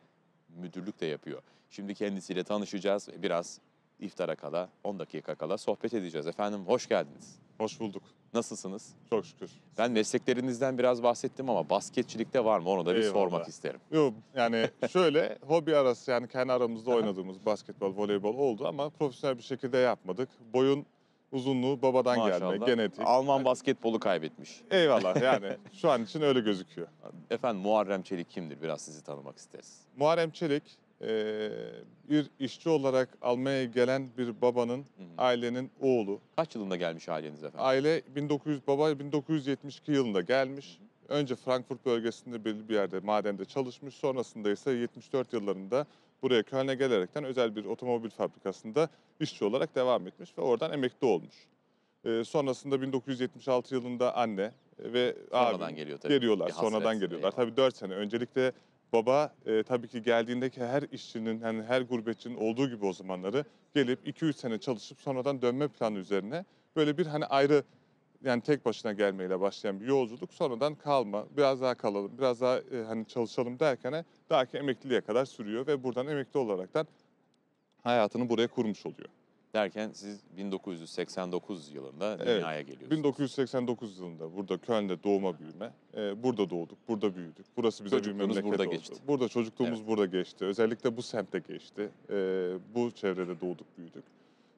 müdürlük de yapıyor. Şimdi kendisiyle tanışacağız. Biraz iftara kala, 10 dakika kala sohbet edeceğiz. Efendim hoş geldiniz. Hoş bulduk. Nasılsınız? Çok şükür. Ben mesleklerinizden biraz bahsettim ama basketçilikte var mı? Onu da bir Eyvallah. sormak isterim. Yok yani şöyle hobi arası yani kendi aramızda oynadığımız basketbol, voleybol oldu ama profesyonel bir şekilde yapmadık. Boyun uzunluğu babadan Maşallah. gelme, genetik. Alman basketbolu kaybetmiş. Eyvallah yani şu an için öyle gözüküyor. Efendim Muharrem Çelik kimdir? Biraz sizi tanımak isteriz. Muharrem Çelik bir işçi olarak almaya gelen bir babanın, hı hı. ailenin oğlu. Kaç yılında gelmiş aileniz efendim? Aile 1900 baba 1972 yılında gelmiş. Hı hı. Önce Frankfurt bölgesinde belli bir yerde madende çalışmış. Sonrasında ise 74 yıllarında buraya Köln'e gelerekten özel bir otomobil fabrikasında işçi olarak devam etmiş ve oradan emekli olmuş. E, sonrasında 1976 yılında anne ve sonradan abim geliyor tabii. geliyorlar. Bir sonradan geliyorlar. Eyvallah. Tabii 4 sene öncelikle Baba e, tabii ki geldiğindeki her işçinin, yani her gurbetçinin olduğu gibi o zamanları gelip 2-3 sene çalışıp sonradan dönme planı üzerine böyle bir hani ayrı yani tek başına gelmeyle başlayan bir yolculuk sonradan kalma, biraz daha kalalım, biraz daha e, hani çalışalım derken daha ki emekliliğe kadar sürüyor ve buradan emekli olaraktan hayatını buraya kurmuş oluyor. Derken siz 1989 yılında evet, dünyaya geliyorsunuz. 1989 yılında burada Köln'de doğma büyüme. Ee, burada doğduk, burada büyüdük. Burası bize bir memleket burada oldu. geçti. Burada çocukluğumuz evet. burada geçti. Özellikle bu semtte geçti. Ee, bu çevrede doğduk, büyüdük.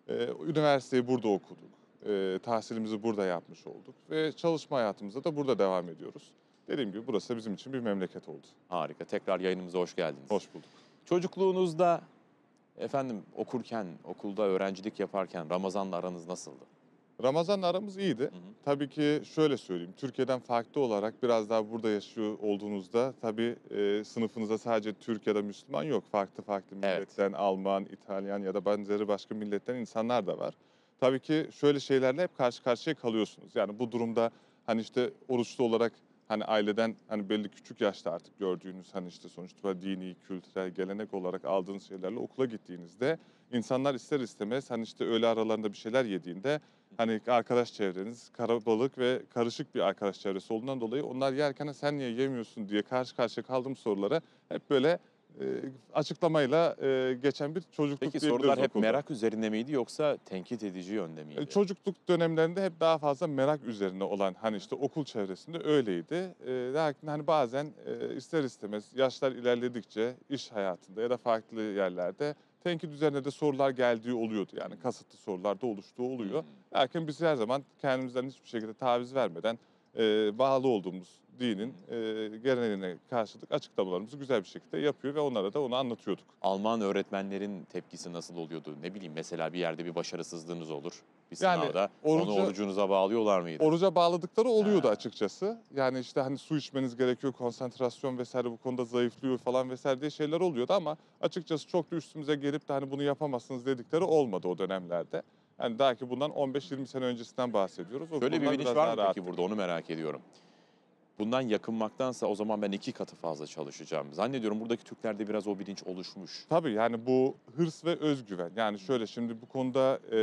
Ee, üniversiteyi burada okuduk. Ee, tahsilimizi burada yapmış olduk. Ve çalışma hayatımıza da burada devam ediyoruz. Dediğim gibi burası bizim için bir memleket oldu. Harika. Tekrar yayınımıza hoş geldiniz. Hoş bulduk. Çocukluğunuzda Efendim okurken, okulda öğrencilik yaparken Ramazan'la aranız nasıldı? Ramazan'la aramız iyiydi. Hı hı. Tabii ki şöyle söyleyeyim, Türkiye'den farklı olarak biraz daha burada yaşıyor olduğunuzda tabii e, sınıfınızda sadece Türkiye'de Müslüman yok. Farklı farklı milletten, evet. Alman, İtalyan ya da benzeri başka milletten insanlar da var. Tabii ki şöyle şeylerle hep karşı karşıya kalıyorsunuz. Yani bu durumda hani işte oruçlu olarak hani aileden hani belli küçük yaşta artık gördüğünüz hani işte sonuçta dini, kültürel, gelenek olarak aldığınız şeylerle okula gittiğinizde insanlar ister istemez hani işte öğle aralarında bir şeyler yediğinde hani arkadaş çevreniz karabalık ve karışık bir arkadaş çevresi olduğundan dolayı onlar yerken sen niye yemiyorsun diye karşı karşıya kaldığım sorulara hep böyle e, açıklamayla e, geçen bir çocukluk Peki sorular hep okulda. merak üzerine miydi yoksa tenkit edici yönde miydi? E, çocukluk dönemlerinde hep daha fazla merak üzerine olan hani işte okul çevresinde öyleydi. lakin hani bazen ister istemez yaşlar ilerledikçe iş hayatında ya da farklı yerlerde tenkit üzerine de sorular geldiği oluyordu. Yani kasıtlı sorular da oluştuğu oluyor. Hmm. Lakin biz her zaman kendimizden hiçbir şekilde taviz vermeden e, bağlı olduğumuz dinin e, geleneğine karşılık açıklamalarımızı güzel bir şekilde yapıyor ve onlara da onu anlatıyorduk. Alman öğretmenlerin tepkisi nasıl oluyordu? Ne bileyim mesela bir yerde bir başarısızlığınız olur. Bir yani, sınavda onu orucunuza bağlıyorlar mıydı? Oruca bağladıkları oluyordu ha. açıkçası. Yani işte hani su içmeniz gerekiyor, konsantrasyon vesaire bu konuda zayıflıyor falan vesaire diye şeyler oluyordu ama açıkçası çok da üstümüze gelip de hani bunu yapamazsınız dedikleri olmadı o dönemlerde. Yani daha ki bundan 15-20 sene öncesinden bahsediyoruz. O Şöyle bir bilinç var mı peki burada onu merak ediyorum. Bundan yakınmaktansa o zaman ben iki katı fazla çalışacağım. Zannediyorum buradaki Türklerde biraz o bilinç oluşmuş. Tabii yani bu hırs ve özgüven. Yani şöyle şimdi bu konuda e,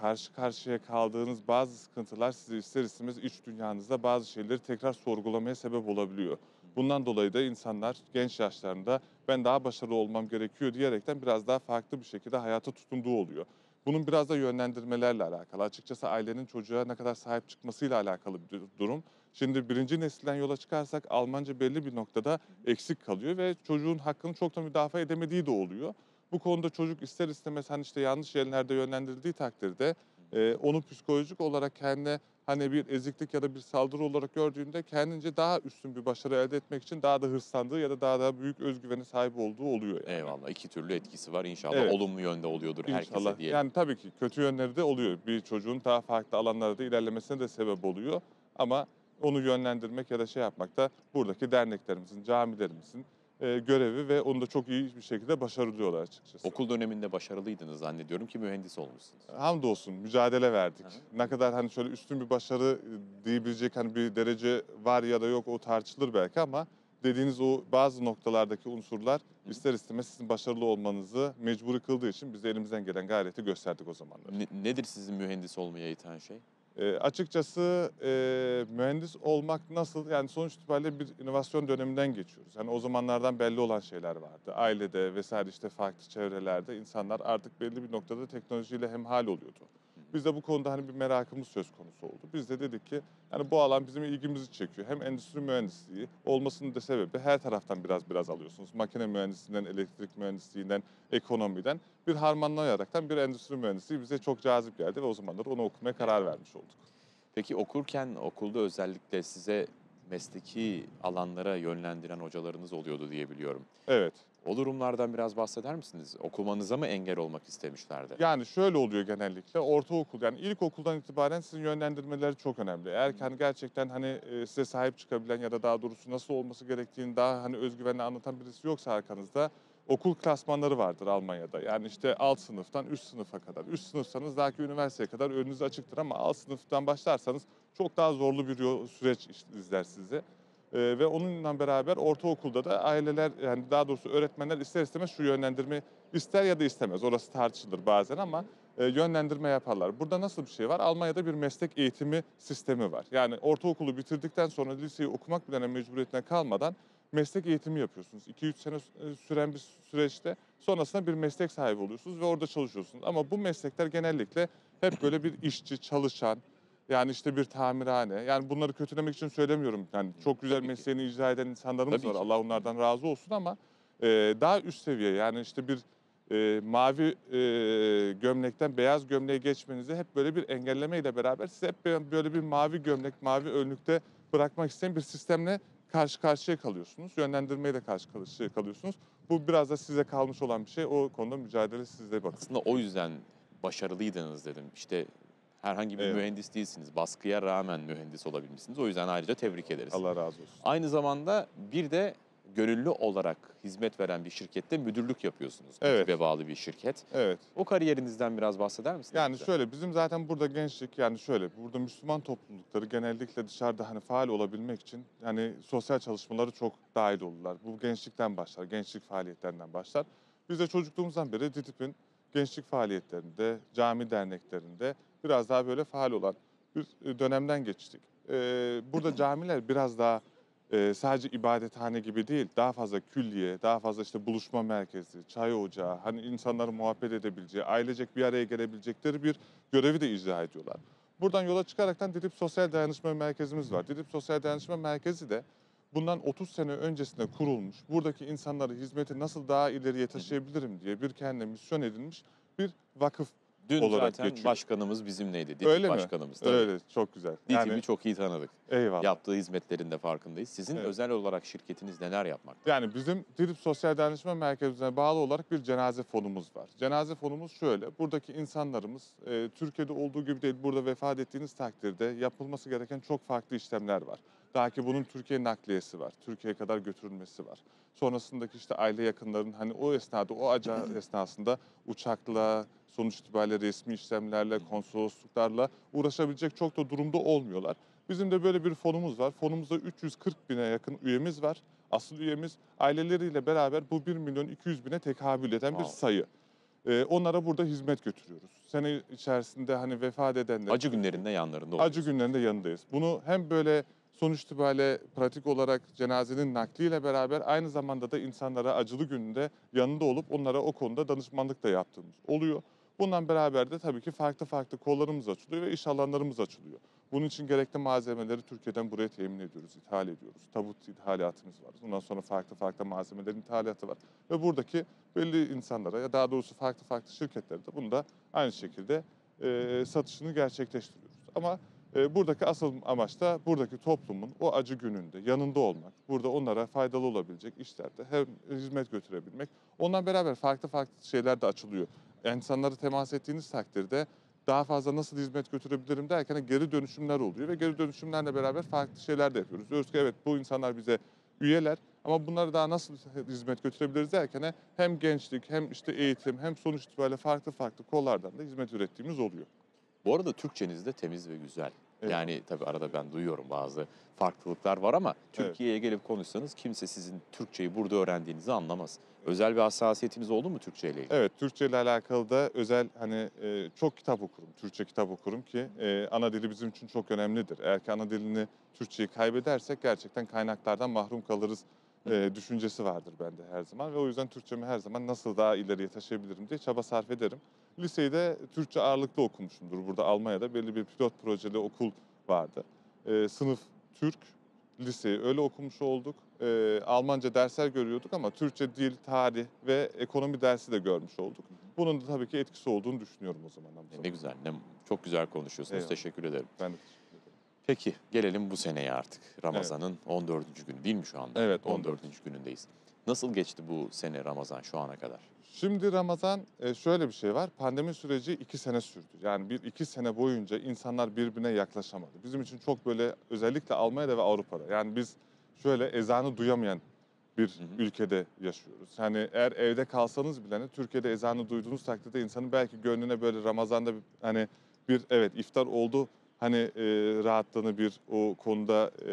karşı karşıya kaldığınız bazı sıkıntılar sizi ister istemez iç dünyanızda bazı şeyleri tekrar sorgulamaya sebep olabiliyor. Bundan dolayı da insanlar genç yaşlarında ben daha başarılı olmam gerekiyor diyerekten biraz daha farklı bir şekilde hayata tutunduğu oluyor. Bunun biraz da yönlendirmelerle alakalı. Açıkçası ailenin çocuğa ne kadar sahip çıkmasıyla alakalı bir durum. Şimdi birinci nesilden yola çıkarsak Almanca belli bir noktada eksik kalıyor ve çocuğun hakkını çok da müdafaa edemediği de oluyor. Bu konuda çocuk ister istemez hani işte yanlış yerlerde yönlendirildiği takdirde e, onu psikolojik olarak kendine hani bir eziklik ya da bir saldırı olarak gördüğünde kendince daha üstün bir başarı elde etmek için daha da hırslandığı ya da daha da büyük özgüvene sahip olduğu oluyor. Yani. Eyvallah. iki türlü etkisi var. inşallah evet. olumlu yönde oluyordur İnşallah. herkese diye. Yani tabii ki kötü yönleri de oluyor. Bir çocuğun daha farklı alanlarda ilerlemesine de sebep oluyor. Ama onu yönlendirmek ya da şey yapmak da buradaki derneklerimizin, camilerimizin, e, görevi ve onu da çok iyi bir şekilde başarılıyorlar açıkçası. Okul döneminde başarılıydınız zannediyorum ki mühendis olmuşsunuz. Hamdolsun mücadele verdik. Hı Ne kadar hani şöyle üstün bir başarı e, diyebilecek hani bir derece var ya da yok o tartışılır belki ama dediğiniz o bazı noktalardaki unsurlar hı. ister istemez sizin başarılı olmanızı mecbur kıldığı için biz elimizden gelen gayreti gösterdik o zamanlar. Ne, nedir sizin mühendis olmaya iten şey? E, açıkçası e, mühendis olmak nasıl yani sonuç itibariyle bir inovasyon döneminden geçiyoruz. Yani o zamanlardan belli olan şeyler vardı. Ailede vesaire işte farklı çevrelerde insanlar artık belli bir noktada teknolojiyle hemhal oluyordu. Biz de bu konuda hani bir merakımız söz konusu oldu. Biz de dedik ki yani bu alan bizim ilgimizi çekiyor. Hem endüstri mühendisliği olmasının da sebebi her taraftan biraz biraz alıyorsunuz. Makine mühendisliğinden, elektrik mühendisliğinden, ekonomiden bir harmanlayaraktan bir endüstri mühendisliği bize çok cazip geldi ve o zamanlar onu okumaya karar vermiş olduk. Peki okurken okulda özellikle size mesleki alanlara yönlendiren hocalarınız oluyordu diye biliyorum. Evet. O durumlardan biraz bahseder misiniz? Okumanıza mı engel olmak istemişlerdi? Yani şöyle oluyor genellikle. Ortaokul yani ilkokuldan itibaren sizin yönlendirmeleri çok önemli. Eğer hani gerçekten hani e, size sahip çıkabilen ya da daha doğrusu nasıl olması gerektiğini daha hani özgüvenle anlatan birisi yoksa arkanızda okul klasmanları vardır Almanya'da. Yani işte alt sınıftan üst sınıfa kadar. Üst sınıfsanız daha ki üniversiteye kadar önünüz açıktır ama alt sınıftan başlarsanız çok daha zorlu bir süreç izler sizi. E, ve onunla beraber ortaokulda da aileler yani daha doğrusu öğretmenler ister istemez şu yönlendirme ister ya da istemez orası tartışılır bazen ama e, yönlendirme yaparlar. Burada nasıl bir şey var? Almanya'da bir meslek eğitimi sistemi var. Yani ortaokulu bitirdikten sonra liseyi okumak bilene mecburiyetine kalmadan meslek eğitimi yapıyorsunuz. 2-3 sene e, süren bir süreçte sonrasında bir meslek sahibi oluyorsunuz ve orada çalışıyorsunuz. Ama bu meslekler genellikle hep böyle bir işçi, çalışan, yani işte bir tamirhane. Yani bunları kötülemek için söylemiyorum. Yani çok güzel Tabii ki. mesleğini icra eden insanlarımız Tabii var. ki. Allah onlardan razı olsun ama e, daha üst seviye. Yani işte bir e, mavi e, gömlekten beyaz gömleğe geçmenizi hep böyle bir engellemeyle beraber size hep böyle bir mavi gömlek, mavi önlükte bırakmak isteyen bir sistemle karşı karşıya kalıyorsunuz. Yönlendirmeyle karşı karşıya kalıyorsunuz. Bu biraz da size kalmış olan bir şey. O konuda mücadele sizde bakın. Aslında o yüzden başarılıydınız dedim. İşte Herhangi bir evet. mühendis değilsiniz. Baskıya rağmen mühendis olabilmişsiniz. O yüzden ayrıca tebrik ederiz. Allah razı olsun. Aynı zamanda bir de gönüllü olarak hizmet veren bir şirkette müdürlük yapıyorsunuz. Evet. Ve bağlı bir şirket. Evet. O kariyerinizden biraz bahseder misiniz? Yani bize? şöyle bizim zaten burada gençlik yani şöyle burada Müslüman toplulukları genellikle dışarıda hani faal olabilmek için yani sosyal çalışmaları çok dahil olurlar. Bu gençlikten başlar. Gençlik faaliyetlerinden başlar. Biz de çocukluğumuzdan beri DİTİP'in gençlik faaliyetlerinde, cami derneklerinde biraz daha böyle faal olan bir e, dönemden geçtik. E, burada camiler biraz daha e, sadece ibadethane gibi değil, daha fazla külliye, daha fazla işte buluşma merkezi, çay ocağı, hani insanların muhabbet edebileceği, ailecek bir araya gelebilecekleri bir görevi de icra ediyorlar. Buradan yola çıkaraktan Didip Sosyal Dayanışma Merkezimiz var. Didip Sosyal Dayanışma Merkezi de bundan 30 sene öncesinde kurulmuş, buradaki insanları hizmeti nasıl daha ileriye taşıyabilirim diye bir kendine misyon edilmiş bir vakıf Dün olarak zaten göçük. başkanımız bizimleydi. DİTİB Öyle başkanımız. Mi? Öyle çok güzel. DİTİB'i yani, çok iyi tanıdık. Eyvallah. Yaptığı hizmetlerinde farkındayız. Sizin evet. özel olarak şirketiniz neler yapmakta? Yani bizim DİTİB Sosyal Danışma Merkezi'ne bağlı olarak bir cenaze fonumuz var. Cenaze fonumuz şöyle. Buradaki insanlarımız e, Türkiye'de olduğu gibi değil burada vefat ettiğiniz takdirde yapılması gereken çok farklı işlemler var. Daha ki bunun Türkiye nakliyesi var. Türkiye'ye kadar götürülmesi var. Sonrasındaki işte aile yakınların hani o esnada, o acı esnasında uçakla, sonuç itibariyle resmi işlemlerle, konsolosluklarla uğraşabilecek çok da durumda olmuyorlar. Bizim de böyle bir fonumuz var. Fonumuzda 340 bine yakın üyemiz var. Asıl üyemiz aileleriyle beraber bu 1 milyon 200 bine tekabül eden bir sayı. Ee, onlara burada hizmet götürüyoruz. Sene içerisinde hani vefat edenler... Acı günlerinde yanlarında oluyoruz. Acı günlerinde yanındayız. Bunu hem böyle sonuç itibariyle pratik olarak cenazenin nakliyle beraber aynı zamanda da insanlara acılı gününde yanında olup onlara o konuda danışmanlık da yaptığımız oluyor. Bundan beraber de tabii ki farklı farklı kollarımız açılıyor ve iş alanlarımız açılıyor. Bunun için gerekli malzemeleri Türkiye'den buraya temin ediyoruz, ithal ediyoruz. Tabut ithalatımız var. Bundan sonra farklı farklı malzemelerin ithalatı var. Ve buradaki belli insanlara ya daha doğrusu farklı farklı şirketlere de bunu da aynı şekilde e, satışını gerçekleştiriyoruz. Ama e, buradaki asıl amaç da buradaki toplumun o acı gününde yanında olmak, burada onlara faydalı olabilecek işlerde hem hizmet götürebilmek. Ondan beraber farklı farklı şeyler de açılıyor insanlara temas ettiğiniz takdirde daha fazla nasıl hizmet götürebilirim derken geri dönüşümler oluyor ve geri dönüşümlerle beraber farklı şeyler de yapıyoruz. Diyoruz ki evet bu insanlar bize üyeler ama bunları daha nasıl hizmet götürebiliriz derken hem gençlik hem işte eğitim hem sonuç itibariyle farklı farklı kollardan da hizmet ürettiğimiz oluyor. Bu arada Türkçeniz de temiz ve güzel. Evet. Yani tabii arada ben duyuyorum bazı farklılıklar var ama Türkiye'ye gelip konuşsanız kimse sizin Türkçeyi burada öğrendiğinizi anlamaz. Özel bir hassasiyetiniz oldu mu Türkçe ile ilgili? Evet, Türkçe ile alakalı da özel hani e, çok kitap okurum, Türkçe kitap okurum ki e, ana dili bizim için çok önemlidir. Eğer ki ana dilini, Türkçeyi kaybedersek gerçekten kaynaklardan mahrum kalırız e, düşüncesi vardır bende her zaman ve o yüzden Türkçemi her zaman nasıl daha ileriye taşıyabilirim diye çaba sarf ederim. Liseyi de Türkçe ağırlıklı okumuşumdur. Burada Almanya'da belli bir pilot projeli okul vardı. E, sınıf Türk, liseyi öyle okumuş olduk. E, Almanca dersler görüyorduk ama Türkçe dil, tarih ve ekonomi dersi de görmüş olduk. Bunun da tabii ki etkisi olduğunu düşünüyorum o zaman. Ne, ne güzel, ne, çok güzel konuşuyorsunuz. Eyvallah. Teşekkür ederim. Ben de teşekkür ederim. Peki gelelim bu seneye artık. Ramazan'ın evet. 14. günü değil mi şu anda? Evet. 14. 14. günündeyiz. Nasıl geçti bu sene Ramazan şu ana kadar? Şimdi Ramazan e, şöyle bir şey var. Pandemi süreci iki sene sürdü. Yani bir iki sene boyunca insanlar birbirine yaklaşamadı. Bizim için çok böyle özellikle Almanya'da ve Avrupa'da. Yani biz şöyle ezanı duyamayan bir hı hı. ülkede yaşıyoruz. Yani eğer evde kalsanız bile hani Türkiye'de ezanı duyduğunuz takdirde insanın belki gönlüne böyle Ramazan'da bir, hani bir evet iftar oldu hani e, rahatlığını bir o konuda e,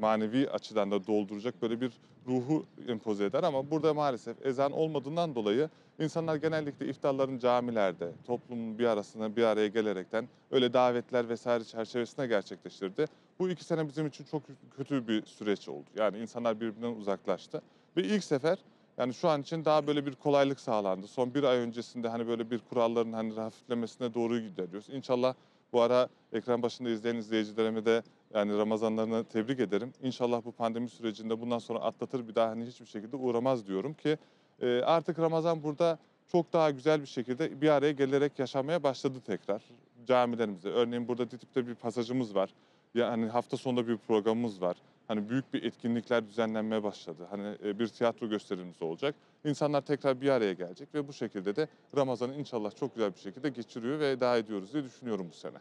manevi açıdan da dolduracak böyle bir ruhu empoze eder ama burada maalesef ezan olmadığından dolayı insanlar genellikle iftarların camilerde toplumun bir arasına bir araya gelerekten öyle davetler vesaire çerçevesinde gerçekleştirdi. Bu iki sene bizim için çok kötü bir süreç oldu. Yani insanlar birbirinden uzaklaştı ve ilk sefer yani şu an için daha böyle bir kolaylık sağlandı. Son bir ay öncesinde hani böyle bir kuralların hani hafiflemesine doğru gidiyoruz. İnşallah bu ara ekran başında izleyen izleyicilerime de yani Ramazanlarını tebrik ederim. İnşallah bu pandemi sürecinde bundan sonra atlatır bir daha hani hiçbir şekilde uğramaz diyorum ki e, artık Ramazan burada çok daha güzel bir şekilde bir araya gelerek yaşamaya başladı tekrar camilerimizde. Örneğin burada Ditip'te bir pasajımız var. Yani hafta sonunda bir programımız var. Hani büyük bir etkinlikler düzenlenmeye başladı. Hani e, bir tiyatro gösterimiz olacak. İnsanlar tekrar bir araya gelecek ve bu şekilde de Ramazan'ı inşallah çok güzel bir şekilde geçiriyor ve daha ediyoruz diye düşünüyorum bu sene.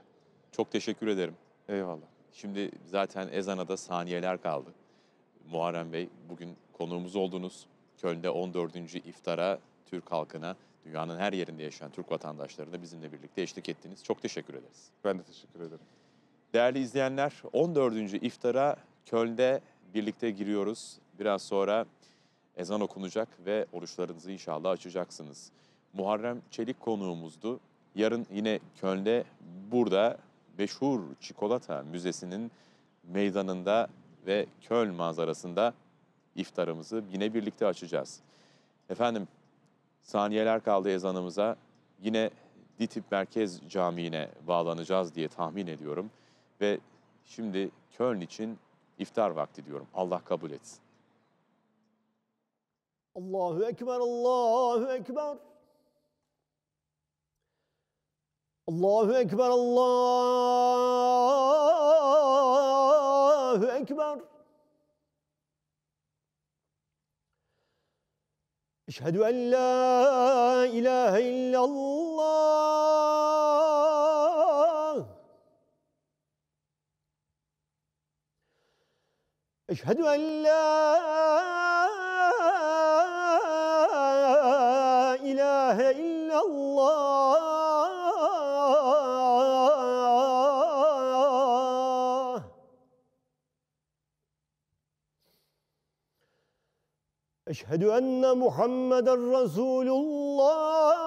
Çok teşekkür ederim. Eyvallah. Şimdi zaten ezana da saniyeler kaldı. Muharrem Bey bugün konuğumuz oldunuz. Köln'de 14. iftara Türk halkına, dünyanın her yerinde yaşayan Türk vatandaşlarına bizimle birlikte eşlik ettiniz. Çok teşekkür ederiz. Ben de teşekkür ederim. Değerli izleyenler 14. iftara Köln'de birlikte giriyoruz. Biraz sonra ezan okunacak ve oruçlarınızı inşallah açacaksınız. Muharrem Çelik konuğumuzdu. Yarın yine Köln'de burada meşhur çikolata müzesinin meydanında ve Köln manzarasında iftarımızı yine birlikte açacağız. Efendim saniyeler kaldı ezanımıza. Yine DiTip Merkez Camii'ne bağlanacağız diye tahmin ediyorum. Ve şimdi Köln için iftar vakti diyorum. Allah kabul etsin. Allahu Ekber, Allahu Ekber. Allahu Ekber, Allahu Ekber. أشهد أن لا إله إلا الله أشهد أن لا الله أشهد أن محمد رسول الله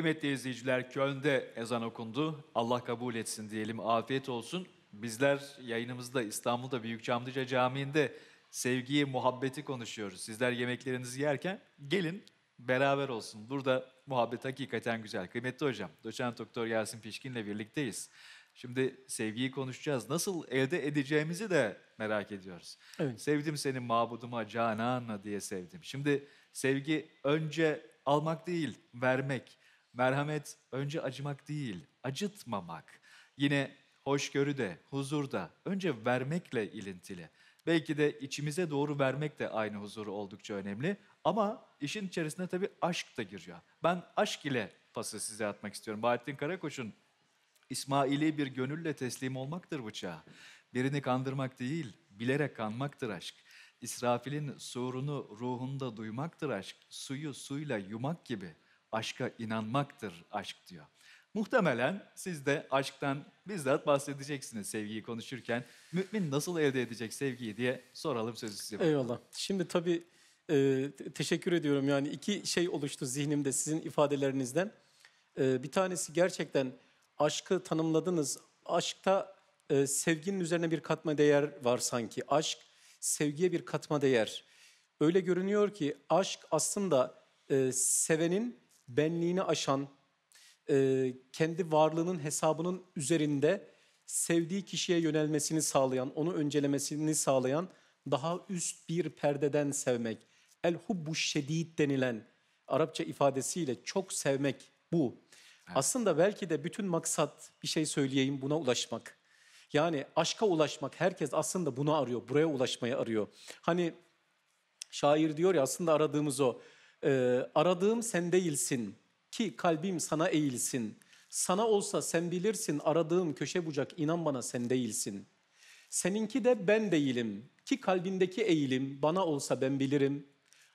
Kıymetli izleyiciler Köln'de ezan okundu. Allah kabul etsin diyelim, afiyet olsun. Bizler yayınımızda İstanbul'da Büyük Çamlıca Camii'nde sevgiyi, muhabbeti konuşuyoruz. Sizler yemeklerinizi yerken gelin beraber olsun. Burada muhabbet hakikaten güzel. Kıymetli hocam, doçent doktor Yasin Pişkin'le birlikteyiz. Şimdi sevgiyi konuşacağız. Nasıl elde edeceğimizi de merak ediyoruz. Evet. Sevdim seni mabuduma cananla diye sevdim. Şimdi sevgi önce almak değil, vermek. Merhamet önce acımak değil, acıtmamak. Yine hoşgörü de, huzur da önce vermekle ilintili. Belki de içimize doğru vermek de aynı huzuru oldukça önemli. Ama işin içerisine tabii aşk da giriyor. Ben aşk ile pası size atmak istiyorum. Bahattin Karakoç'un İsmail'i bir gönülle teslim olmaktır bıçağı. Birini kandırmak değil, bilerek kanmaktır aşk. İsrafil'in surunu ruhunda duymaktır aşk. Suyu suyla yumak gibi.'' aşka inanmaktır aşk diyor. Muhtemelen siz de aşktan bizzat bahsedeceksiniz sevgiyi konuşurken. Mümin nasıl elde edecek sevgiyi diye soralım sözü size. Eyvallah. Şimdi tabii e, teşekkür ediyorum. Yani iki şey oluştu zihnimde sizin ifadelerinizden. E, bir tanesi gerçekten aşkı tanımladınız. Aşkta e, sevginin üzerine bir katma değer var sanki. Aşk sevgiye bir katma değer. Öyle görünüyor ki aşk aslında e, sevenin benliğini aşan, e, kendi varlığının hesabının üzerinde sevdiği kişiye yönelmesini sağlayan, onu öncelemesini sağlayan daha üst bir perdeden sevmek. El hubbu şedid denilen Arapça ifadesiyle çok sevmek bu. Evet. Aslında belki de bütün maksat bir şey söyleyeyim buna ulaşmak. Yani aşka ulaşmak herkes aslında bunu arıyor, buraya ulaşmayı arıyor. Hani şair diyor ya aslında aradığımız o. E, aradığım sen değilsin ki kalbim sana eğilsin. Sana olsa sen bilirsin aradığım köşe bucak inan bana sen değilsin. Seninki de ben değilim ki kalbindeki eğilim bana olsa ben bilirim.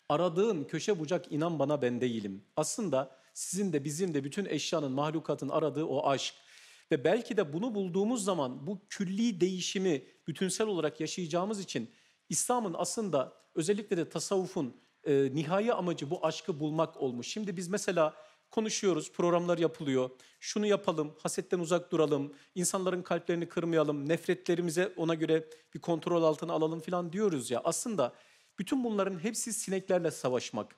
Aradığın köşe bucak inan bana ben değilim. Aslında sizin de bizim de bütün eşyanın mahlukatın aradığı o aşk. Ve belki de bunu bulduğumuz zaman bu külli değişimi bütünsel olarak yaşayacağımız için İslam'ın aslında özellikle de tasavvufun e, nihai amacı bu aşkı bulmak olmuş. Şimdi biz mesela konuşuyoruz, programlar yapılıyor. Şunu yapalım, hasetten uzak duralım, insanların kalplerini kırmayalım, nefretlerimize ona göre bir kontrol altına alalım falan diyoruz ya. Aslında bütün bunların hepsi sineklerle savaşmak.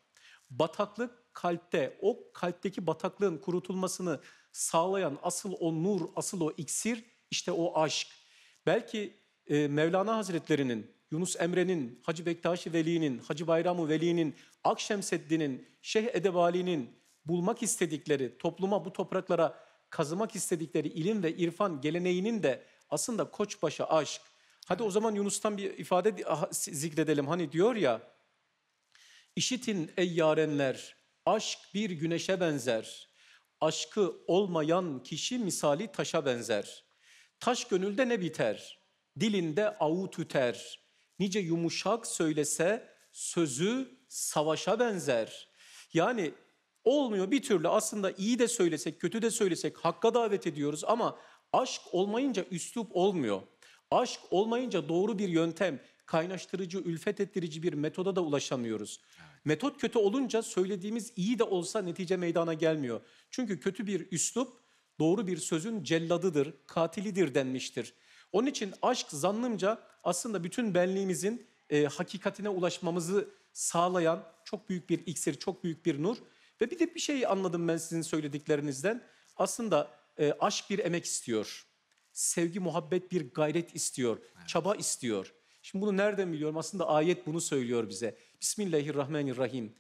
Bataklık kalpte, o kalpteki bataklığın kurutulmasını sağlayan asıl o nur, asıl o iksir işte o aşk. Belki e, Mevlana Hazretleri'nin Yunus Emre'nin, Hacı Bektaşi Veli'nin, Hacı Bayramu Veli'nin, Akşemseddin'in, Şeyh Edebali'nin bulmak istedikleri, topluma bu topraklara kazımak istedikleri ilim ve irfan geleneğinin de aslında Koçbaşı aşk. Hadi o zaman Yunus'tan bir ifade zikredelim. Hani diyor ya, işitin ey yarenler, aşk bir güneşe benzer. Aşkı olmayan kişi misali taşa benzer. Taş gönülde ne biter? Dilinde avu tüter nice yumuşak söylese sözü savaşa benzer. Yani olmuyor bir türlü aslında iyi de söylesek, kötü de söylesek hakka davet ediyoruz ama aşk olmayınca üslup olmuyor. Aşk olmayınca doğru bir yöntem, kaynaştırıcı, ülfet ettirici bir metoda da ulaşamıyoruz. Evet. Metot kötü olunca söylediğimiz iyi de olsa netice meydana gelmiyor. Çünkü kötü bir üslup doğru bir sözün celladıdır, katilidir denmiştir. Onun için aşk zannımca aslında bütün benliğimizin e, hakikatine ulaşmamızı sağlayan çok büyük bir iksir, çok büyük bir nur. Ve bir de bir şey anladım ben sizin söylediklerinizden. Aslında e, aşk bir emek istiyor. Sevgi, muhabbet bir gayret istiyor. Evet. Çaba istiyor. Şimdi bunu nereden biliyorum? Aslında ayet bunu söylüyor bize. Bismillahirrahmanirrahim.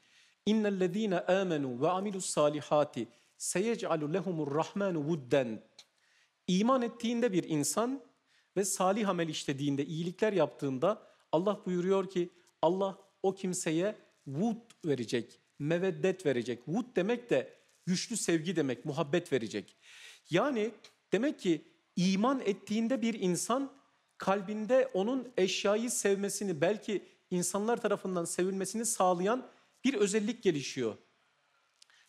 İnnellezîne âmenû ve amilussâlihâti seyec'alu lehumur rahmanu vudden. İman ettiğinde bir insan ve salih amel işlediğinde, iyilikler yaptığında Allah buyuruyor ki Allah o kimseye vud verecek, meveddet verecek. Vud demek de güçlü sevgi demek, muhabbet verecek. Yani demek ki iman ettiğinde bir insan kalbinde onun eşyayı sevmesini belki insanlar tarafından sevilmesini sağlayan bir özellik gelişiyor.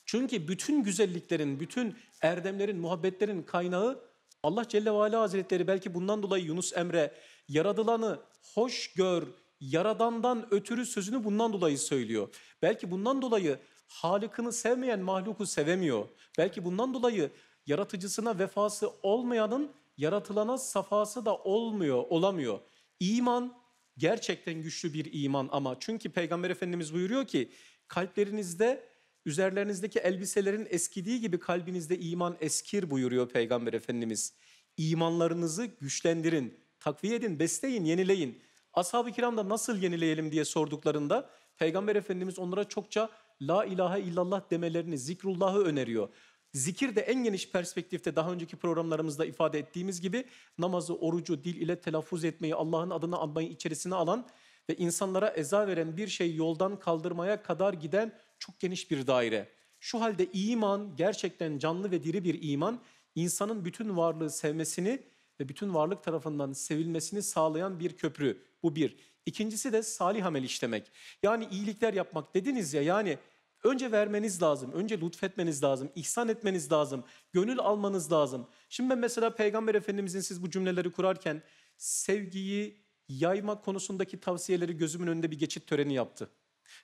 Çünkü bütün güzelliklerin, bütün erdemlerin, muhabbetlerin kaynağı Allah Celle ve Ala Hazretleri belki bundan dolayı Yunus Emre yaradılanı hoş gör, yaradandan ötürü sözünü bundan dolayı söylüyor. Belki bundan dolayı Halık'ını sevmeyen mahluku sevemiyor. Belki bundan dolayı yaratıcısına vefası olmayanın yaratılana safası da olmuyor, olamıyor. İman gerçekten güçlü bir iman ama çünkü Peygamber Efendimiz buyuruyor ki kalplerinizde Üzerlerinizdeki elbiselerin eskidiği gibi kalbinizde iman eskir buyuruyor Peygamber Efendimiz. İmanlarınızı güçlendirin, takviye edin, besleyin, yenileyin. Ashab-ı kiramda nasıl yenileyelim diye sorduklarında Peygamber Efendimiz onlara çokça la ilahe illallah demelerini, zikrullahı öneriyor. Zikir de en geniş perspektifte daha önceki programlarımızda ifade ettiğimiz gibi namazı, orucu dil ile telaffuz etmeyi, Allah'ın adını anmayı içerisine alan ve insanlara eza veren bir şey yoldan kaldırmaya kadar giden çok geniş bir daire. Şu halde iman gerçekten canlı ve diri bir iman insanın bütün varlığı sevmesini ve bütün varlık tarafından sevilmesini sağlayan bir köprü. Bu bir. İkincisi de salih amel işlemek. Yani iyilikler yapmak dediniz ya yani önce vermeniz lazım, önce lütfetmeniz lazım, ihsan etmeniz lazım, gönül almanız lazım. Şimdi ben mesela Peygamber Efendimizin siz bu cümleleri kurarken sevgiyi yayma konusundaki tavsiyeleri gözümün önünde bir geçit töreni yaptı.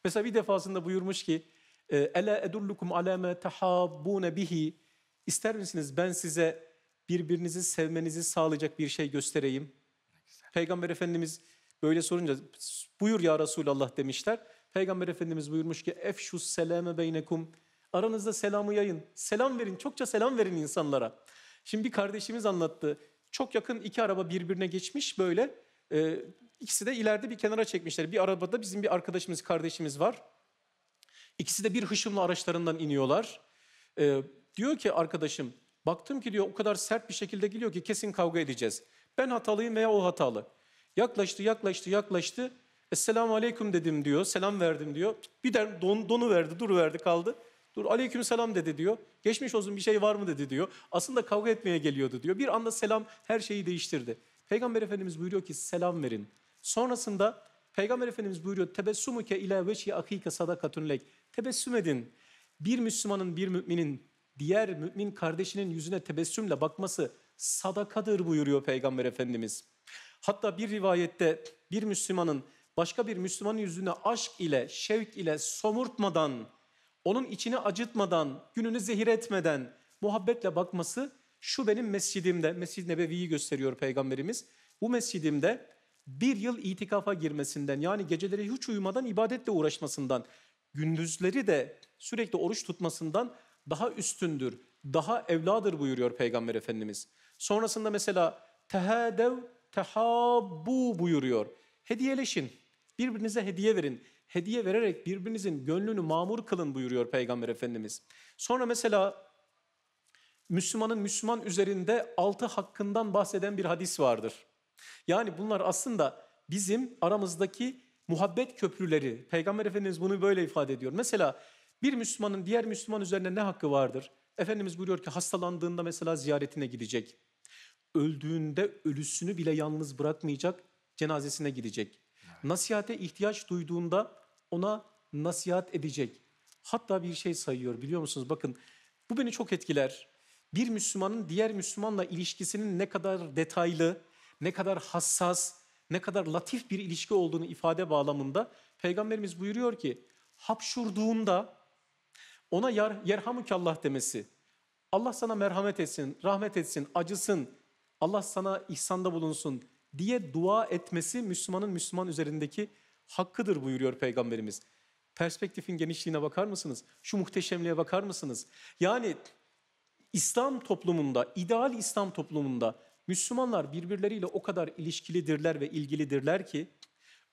Mesela bir defasında buyurmuş ki e, Ela edullukum ala ma tahabbune bihi İster misiniz ben size birbirinizi sevmenizi sağlayacak bir şey göstereyim? Peygamber Efendimiz böyle sorunca buyur ya Resulallah demişler. Peygamber Efendimiz buyurmuş ki efşu selame beynekum aranızda selamı yayın. Selam verin, çokça selam verin insanlara. Şimdi bir kardeşimiz anlattı. Çok yakın iki araba birbirine geçmiş böyle. E, ikisi de ileride bir kenara çekmişler. Bir arabada bizim bir arkadaşımız, kardeşimiz var. İkisi de bir hışımlı araçlarından iniyorlar. E, diyor ki arkadaşım, baktım ki diyor o kadar sert bir şekilde geliyor ki kesin kavga edeceğiz. Ben hatalıyım veya o hatalı. Yaklaştı, yaklaştı, yaklaştı. Esselamu aleyküm dedim diyor, selam verdim diyor. Bir de don, donu verdi, dur verdi kaldı. Dur aleyküm selam dedi diyor. Geçmiş olsun bir şey var mı dedi diyor. Aslında kavga etmeye geliyordu diyor. Bir anda selam her şeyi değiştirdi. Peygamber Efendimiz buyuruyor ki selam verin. Sonrasında Peygamber Efendimiz buyuruyor tebessumuke ile veçhi akike sadakatun lek. Tebessüm edin. Bir Müslümanın bir müminin diğer mümin kardeşinin yüzüne tebessümle bakması sadakadır buyuruyor Peygamber Efendimiz. Hatta bir rivayette bir Müslümanın başka bir Müslümanın yüzüne aşk ile, şevk ile somurtmadan, onun içini acıtmadan, gününü zehir etmeden muhabbetle bakması şu benim mescidimde, Mescid-i Nebevi'yi gösteriyor Peygamberimiz. Bu mescidimde bir yıl itikafa girmesinden yani geceleri hiç uyumadan ibadetle uğraşmasından, gündüzleri de sürekli oruç tutmasından daha üstündür, daha evladır buyuruyor Peygamber Efendimiz. Sonrasında mesela tehadev tehabu buyuruyor. Hediyeleşin, birbirinize hediye verin. Hediye vererek birbirinizin gönlünü mamur kılın buyuruyor Peygamber Efendimiz. Sonra mesela Müslümanın Müslüman üzerinde altı hakkından bahseden bir hadis vardır. Yani bunlar aslında bizim aramızdaki muhabbet köprüleri. Peygamber Efendimiz bunu böyle ifade ediyor. Mesela bir Müslümanın diğer Müslüman üzerine ne hakkı vardır? Efendimiz buyuruyor ki hastalandığında mesela ziyaretine gidecek. Öldüğünde ölüsünü bile yalnız bırakmayacak, cenazesine gidecek. Nasihate ihtiyaç duyduğunda ona nasihat edecek. Hatta bir şey sayıyor biliyor musunuz? Bakın bu beni çok etkiler bir Müslümanın diğer Müslümanla ilişkisinin ne kadar detaylı, ne kadar hassas, ne kadar latif bir ilişki olduğunu ifade bağlamında Peygamberimiz buyuruyor ki hapşurduğunda ona yar, yerhamükallah demesi, Allah sana merhamet etsin, rahmet etsin, acısın, Allah sana ihsanda bulunsun diye dua etmesi Müslümanın Müslüman üzerindeki hakkıdır buyuruyor Peygamberimiz. Perspektifin genişliğine bakar mısınız? Şu muhteşemliğe bakar mısınız? Yani İslam toplumunda, ideal İslam toplumunda Müslümanlar birbirleriyle o kadar ilişkilidirler ve ilgilidirler ki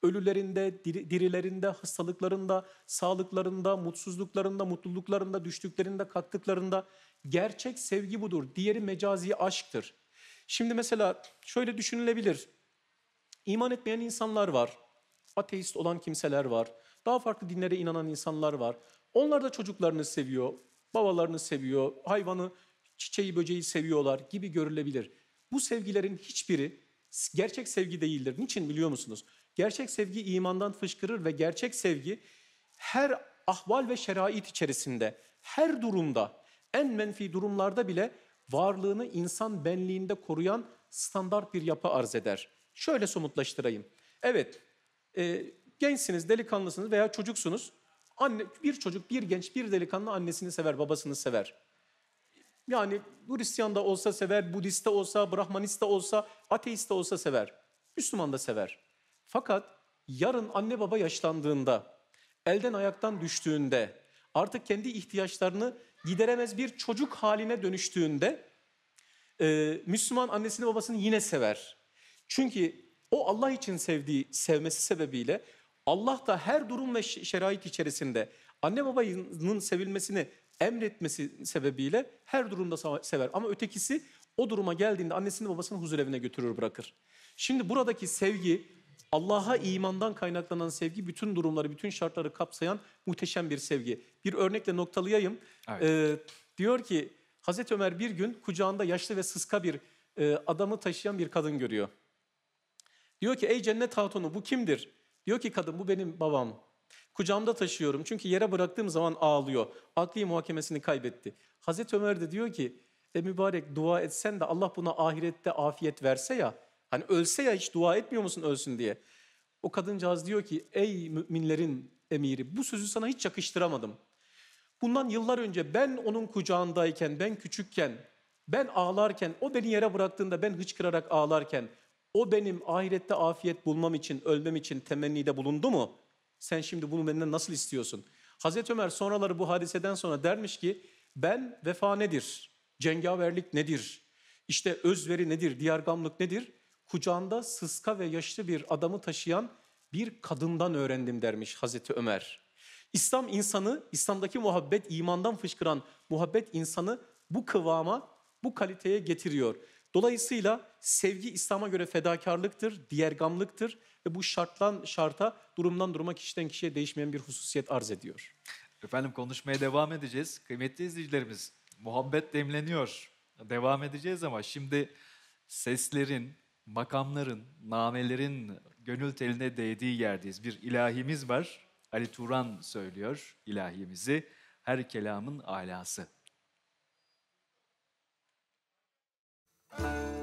ölülerinde, dirilerinde, hastalıklarında, sağlıklarında, mutsuzluklarında, mutluluklarında, düştüklerinde, kalktıklarında gerçek sevgi budur. Diğeri mecazi aşktır. Şimdi mesela şöyle düşünülebilir. İman etmeyen insanlar var. Ateist olan kimseler var. Daha farklı dinlere inanan insanlar var. Onlar da çocuklarını seviyor, babalarını seviyor, hayvanı çiçeği böceği seviyorlar gibi görülebilir. Bu sevgilerin hiçbiri gerçek sevgi değildir. Niçin biliyor musunuz? Gerçek sevgi imandan fışkırır ve gerçek sevgi her ahval ve şerait içerisinde, her durumda, en menfi durumlarda bile varlığını insan benliğinde koruyan standart bir yapı arz eder. Şöyle somutlaştırayım. Evet, e, gençsiniz, delikanlısınız veya çocuksunuz. Anne, bir çocuk, bir genç, bir delikanlı annesini sever, babasını sever. Yani Hristiyan da olsa sever, Budist de olsa, Brahmanist de olsa, ateist de olsa sever. Müslüman da sever. Fakat yarın anne baba yaşlandığında, elden ayaktan düştüğünde, artık kendi ihtiyaçlarını gideremez bir çocuk haline dönüştüğünde e, Müslüman annesini babasını yine sever. Çünkü o Allah için sevdiği, sevmesi sebebiyle Allah da her durum ve şerait içerisinde anne babanın sevilmesini emretmesi sebebiyle her durumda sever. Ama ötekisi o duruma geldiğinde annesini babasını huzur evine götürür bırakır. Şimdi buradaki sevgi Allah'a imandan kaynaklanan sevgi bütün durumları, bütün şartları kapsayan muhteşem bir sevgi. Bir örnekle noktalayayım. Evet. Ee, diyor ki Hazreti Ömer bir gün kucağında yaşlı ve sıska bir e, adamı taşıyan bir kadın görüyor. Diyor ki ey cennet hatunu bu kimdir? Diyor ki kadın bu benim babam. Kucağımda taşıyorum çünkü yere bıraktığım zaman ağlıyor. Akli muhakemesini kaybetti. Hazreti Ömer de diyor ki e mübarek dua etsen de Allah buna ahirette afiyet verse ya. Hani ölse ya hiç dua etmiyor musun ölsün diye. O kadıncağız diyor ki ey müminlerin emiri bu sözü sana hiç yakıştıramadım. Bundan yıllar önce ben onun kucağındayken, ben küçükken, ben ağlarken, o beni yere bıraktığında ben hıçkırarak ağlarken, o benim ahirette afiyet bulmam için, ölmem için temennide bulundu mu?'' Sen şimdi bunu benden nasıl istiyorsun? Hazreti Ömer sonraları bu hadiseden sonra dermiş ki ben vefa nedir? Cengaverlik nedir? İşte özveri nedir? Diyargamlık nedir? Kucağında sıska ve yaşlı bir adamı taşıyan bir kadından öğrendim dermiş Hazreti Ömer. İslam insanı, İslam'daki muhabbet, imandan fışkıran muhabbet insanı bu kıvama, bu kaliteye getiriyor. Dolayısıyla sevgi İslam'a göre fedakarlıktır, diğergamlıktır ve bu şarttan şarta, durumdan duruma, kişiden kişiye değişmeyen bir hususiyet arz ediyor. Efendim konuşmaya devam edeceğiz. Kıymetli izleyicilerimiz, muhabbet demleniyor. Devam edeceğiz ama şimdi seslerin, makamların, namelerin gönül teline değdiği yerdeyiz. Bir ilahimiz var. Ali Turan söylüyor ilahimizi. Her kelamın alası. Bye.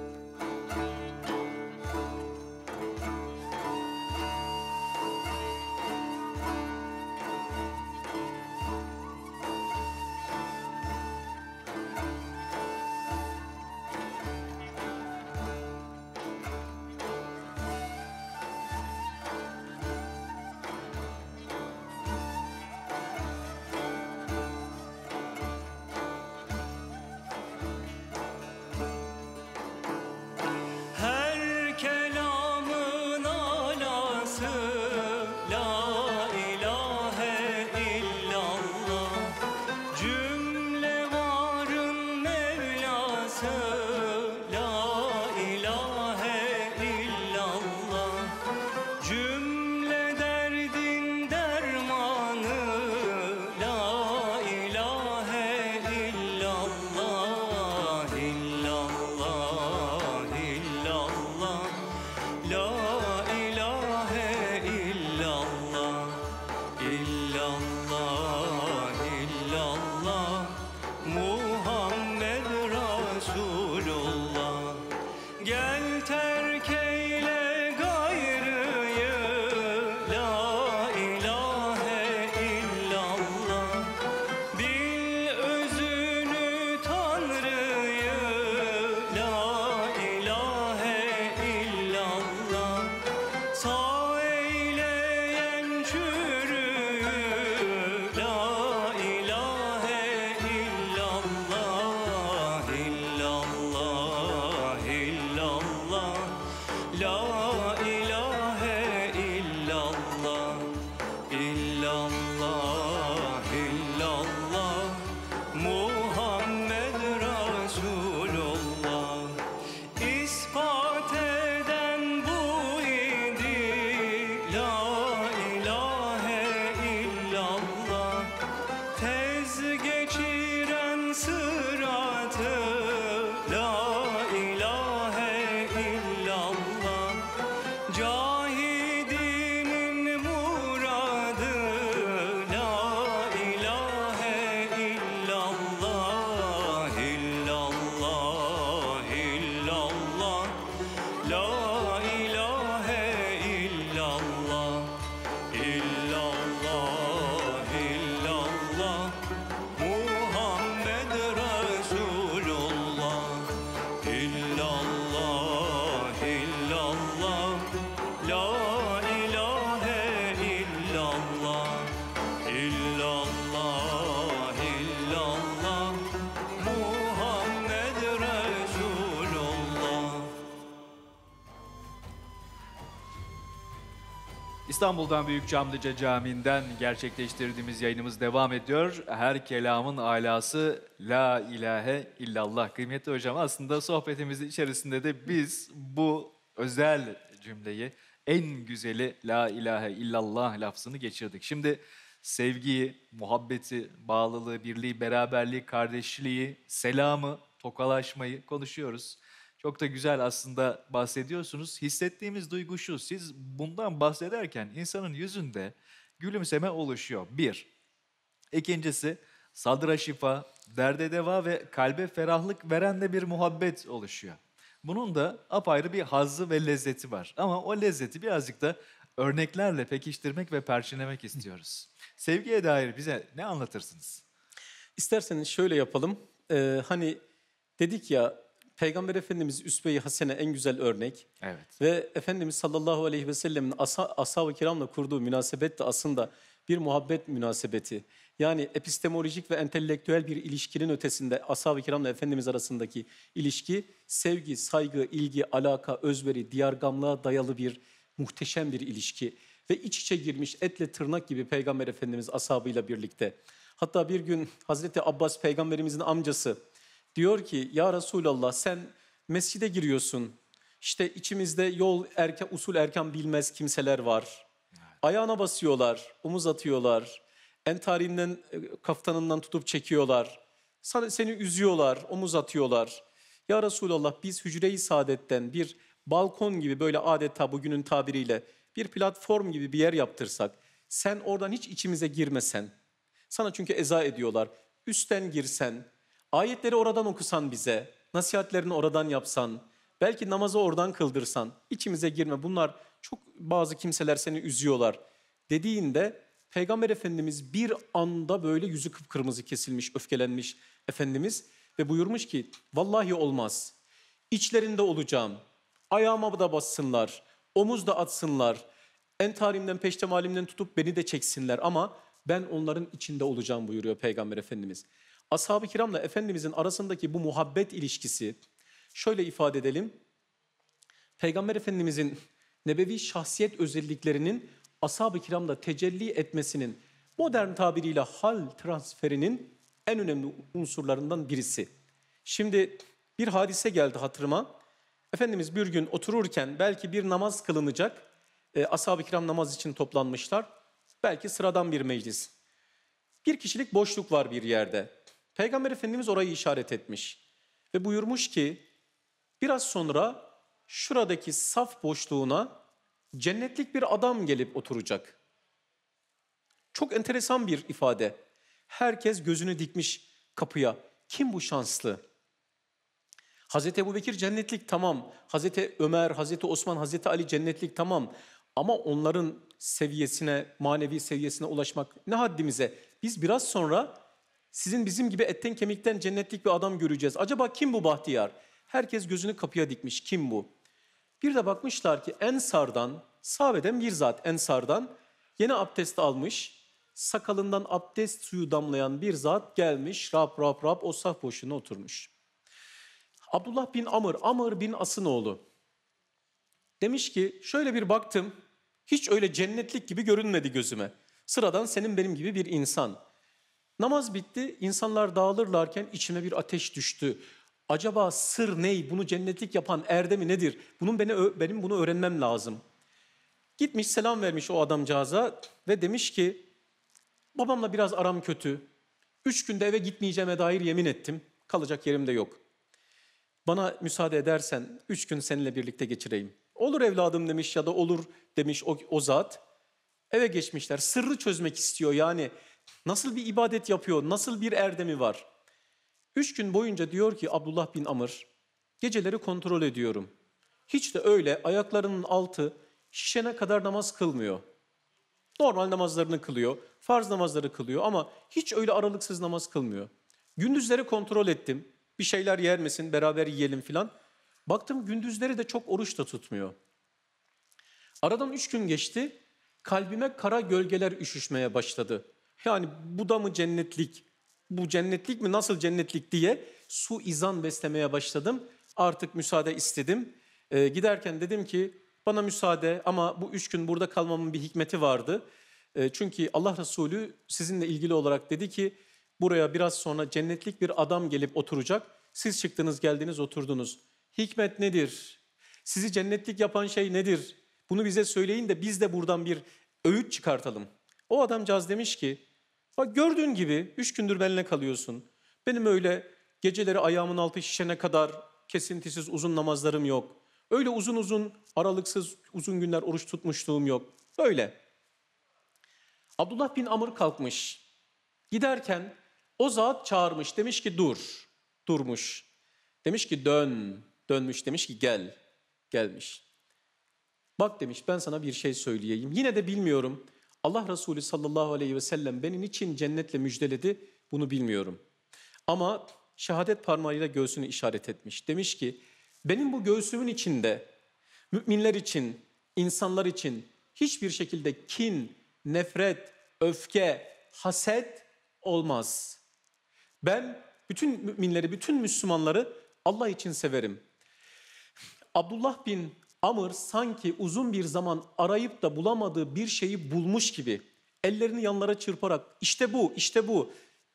İstanbul'dan Büyük camlıca Camii'nden gerçekleştirdiğimiz yayınımız devam ediyor. Her kelamın alası la ilahe illallah. Kıymetli hocam aslında sohbetimizin içerisinde de biz bu özel cümleyi en güzeli la ilahe illallah lafzını geçirdik. Şimdi sevgiyi, muhabbeti, bağlılığı, birliği, beraberliği, kardeşliği, selamı, tokalaşmayı konuşuyoruz. Çok da güzel aslında bahsediyorsunuz. Hissettiğimiz duygu şu, siz bundan bahsederken insanın yüzünde gülümseme oluşuyor. Bir. ikincisi sadra şifa, derde deva ve kalbe ferahlık veren de bir muhabbet oluşuyor. Bunun da apayrı bir hazzı ve lezzeti var. Ama o lezzeti birazcık da örneklerle pekiştirmek ve perçinlemek istiyoruz. Sevgiye dair bize ne anlatırsınız? İsterseniz şöyle yapalım. Ee, hani dedik ya Peygamber Efendimiz Üsve-i Hasene en güzel örnek. Evet. Ve Efendimiz sallallahu aleyhi ve sellemin asa, ashab-ı kiramla kurduğu münasebet de aslında bir muhabbet münasebeti. Yani epistemolojik ve entelektüel bir ilişkinin ötesinde ashab-ı kiramla Efendimiz arasındaki ilişki sevgi, saygı, ilgi, alaka, özveri, diyargamlığa dayalı bir muhteşem bir ilişki. Ve iç içe girmiş etle tırnak gibi Peygamber Efendimiz ashabıyla birlikte. Hatta bir gün Hazreti Abbas peygamberimizin amcası Diyor ki ya Resulallah sen mescide giriyorsun. İşte içimizde yol erke, usul erken bilmez kimseler var. Ayağına basıyorlar, omuz atıyorlar. Entarinden, e, kaftanından tutup çekiyorlar. Sana, seni üzüyorlar, omuz atıyorlar. Ya Resulallah biz hücre-i saadetten bir balkon gibi böyle adeta bugünün tabiriyle bir platform gibi bir yer yaptırsak, sen oradan hiç içimize girmesen, sana çünkü eza ediyorlar, üstten girsen, Ayetleri oradan okusan bize, nasihatlerini oradan yapsan, belki namazı oradan kıldırsan, içimize girme bunlar çok bazı kimseler seni üzüyorlar dediğinde Peygamber Efendimiz bir anda böyle yüzü kıpkırmızı kesilmiş, öfkelenmiş Efendimiz ve buyurmuş ki vallahi olmaz. İçlerinde olacağım. Ayağıma da bassınlar, omuz da atsınlar, entarimden peştemalimden tutup beni de çeksinler ama ben onların içinde olacağım buyuruyor Peygamber Efendimiz ashab-ı kiramla Efendimizin arasındaki bu muhabbet ilişkisi şöyle ifade edelim. Peygamber Efendimizin nebevi şahsiyet özelliklerinin ashab-ı kiramla tecelli etmesinin modern tabiriyle hal transferinin en önemli unsurlarından birisi. Şimdi bir hadise geldi hatırıma. Efendimiz bir gün otururken belki bir namaz kılınacak. E, ashab-ı kiram namaz için toplanmışlar. Belki sıradan bir meclis. Bir kişilik boşluk var bir yerde. Peygamber Efendimiz orayı işaret etmiş ve buyurmuş ki biraz sonra şuradaki saf boşluğuna cennetlik bir adam gelip oturacak. Çok enteresan bir ifade. Herkes gözünü dikmiş kapıya. Kim bu şanslı? Hazreti Bekir cennetlik tamam. Hazreti Ömer, Hazreti Osman, Hazreti Ali cennetlik tamam. Ama onların seviyesine, manevi seviyesine ulaşmak ne haddimize? Biz biraz sonra sizin bizim gibi etten kemikten cennetlik bir adam göreceğiz. Acaba kim bu Bahtiyar? Herkes gözünü kapıya dikmiş. Kim bu? Bir de bakmışlar ki Ensar'dan, sahabeden bir zat Ensar'dan yeni abdest almış. Sakalından abdest suyu damlayan bir zat gelmiş. rap rap rap o saf boşuna oturmuş. Abdullah bin Amr, Amr bin As'ın oğlu. Demiş ki şöyle bir baktım hiç öyle cennetlik gibi görünmedi gözüme. Sıradan senin benim gibi bir insan. Namaz bitti, insanlar dağılırlarken içime bir ateş düştü. Acaba sır ney? Bunu cennetlik yapan erdemi nedir? Bunun beni, benim bunu öğrenmem lazım. Gitmiş selam vermiş o adamcağıza ve demiş ki babamla biraz aram kötü. Üç günde eve gitmeyeceğime dair yemin ettim. Kalacak yerim de yok. Bana müsaade edersen üç gün seninle birlikte geçireyim. Olur evladım demiş ya da olur demiş o, o zat. Eve geçmişler. Sırrı çözmek istiyor yani. Nasıl bir ibadet yapıyor? Nasıl bir erdemi var? Üç gün boyunca diyor ki Abdullah bin Amr, geceleri kontrol ediyorum. Hiç de öyle ayaklarının altı şişene kadar namaz kılmıyor. Normal namazlarını kılıyor, farz namazları kılıyor ama hiç öyle aralıksız namaz kılmıyor. Gündüzleri kontrol ettim. Bir şeyler yer misin, beraber yiyelim filan. Baktım gündüzleri de çok oruç da tutmuyor. Aradan üç gün geçti, kalbime kara gölgeler üşüşmeye başladı. Yani bu da mı cennetlik? Bu cennetlik mi? Nasıl cennetlik diye su izan beslemeye başladım. Artık müsaade istedim. E, giderken dedim ki bana müsaade ama bu üç gün burada kalmamın bir hikmeti vardı. E, çünkü Allah Resulü sizinle ilgili olarak dedi ki buraya biraz sonra cennetlik bir adam gelip oturacak. Siz çıktınız geldiniz oturdunuz. Hikmet nedir? Sizi cennetlik yapan şey nedir? Bunu bize söyleyin de biz de buradan bir öğüt çıkartalım. O adamcağız demiş ki Bak gördüğün gibi üç gündür benimle kalıyorsun. Benim öyle geceleri ayağımın altı şişene kadar kesintisiz uzun namazlarım yok. Öyle uzun uzun aralıksız uzun günler oruç tutmuşluğum yok. Böyle. Abdullah bin Amr kalkmış. Giderken o zat çağırmış. Demiş ki dur. Durmuş. Demiş ki dön. Dönmüş demiş ki gel. Gelmiş. Bak demiş ben sana bir şey söyleyeyim. Yine de bilmiyorum Allah Resulü sallallahu aleyhi ve sellem beni niçin cennetle müjdeledi bunu bilmiyorum. Ama şehadet parmağıyla göğsünü işaret etmiş. Demiş ki benim bu göğsümün içinde müminler için, insanlar için hiçbir şekilde kin, nefret, öfke, haset olmaz. Ben bütün müminleri, bütün Müslümanları Allah için severim. Abdullah bin Amr sanki uzun bir zaman arayıp da bulamadığı bir şeyi bulmuş gibi ellerini yanlara çırparak işte bu, işte bu.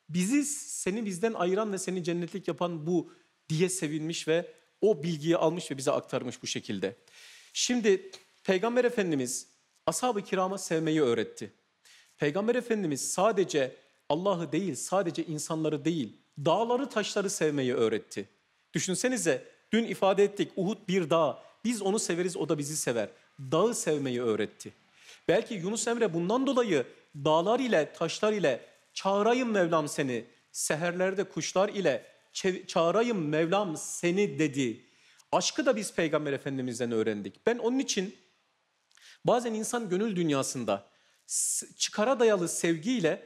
Bizi seni bizden ayıran ve seni cennetlik yapan bu diye sevinmiş ve o bilgiyi almış ve bize aktarmış bu şekilde. Şimdi Peygamber Efendimiz ashab-ı kirama sevmeyi öğretti. Peygamber Efendimiz sadece Allah'ı değil, sadece insanları değil, dağları taşları sevmeyi öğretti. Düşünsenize dün ifade ettik Uhud bir dağ, biz onu severiz, o da bizi sever. Dağı sevmeyi öğretti. Belki Yunus Emre bundan dolayı dağlar ile, taşlar ile çağırayım Mevlam seni. Seherlerde kuşlar ile çağırayım Mevlam seni dedi. Aşkı da biz Peygamber Efendimiz'den öğrendik. Ben onun için bazen insan gönül dünyasında çıkara dayalı sevgiyle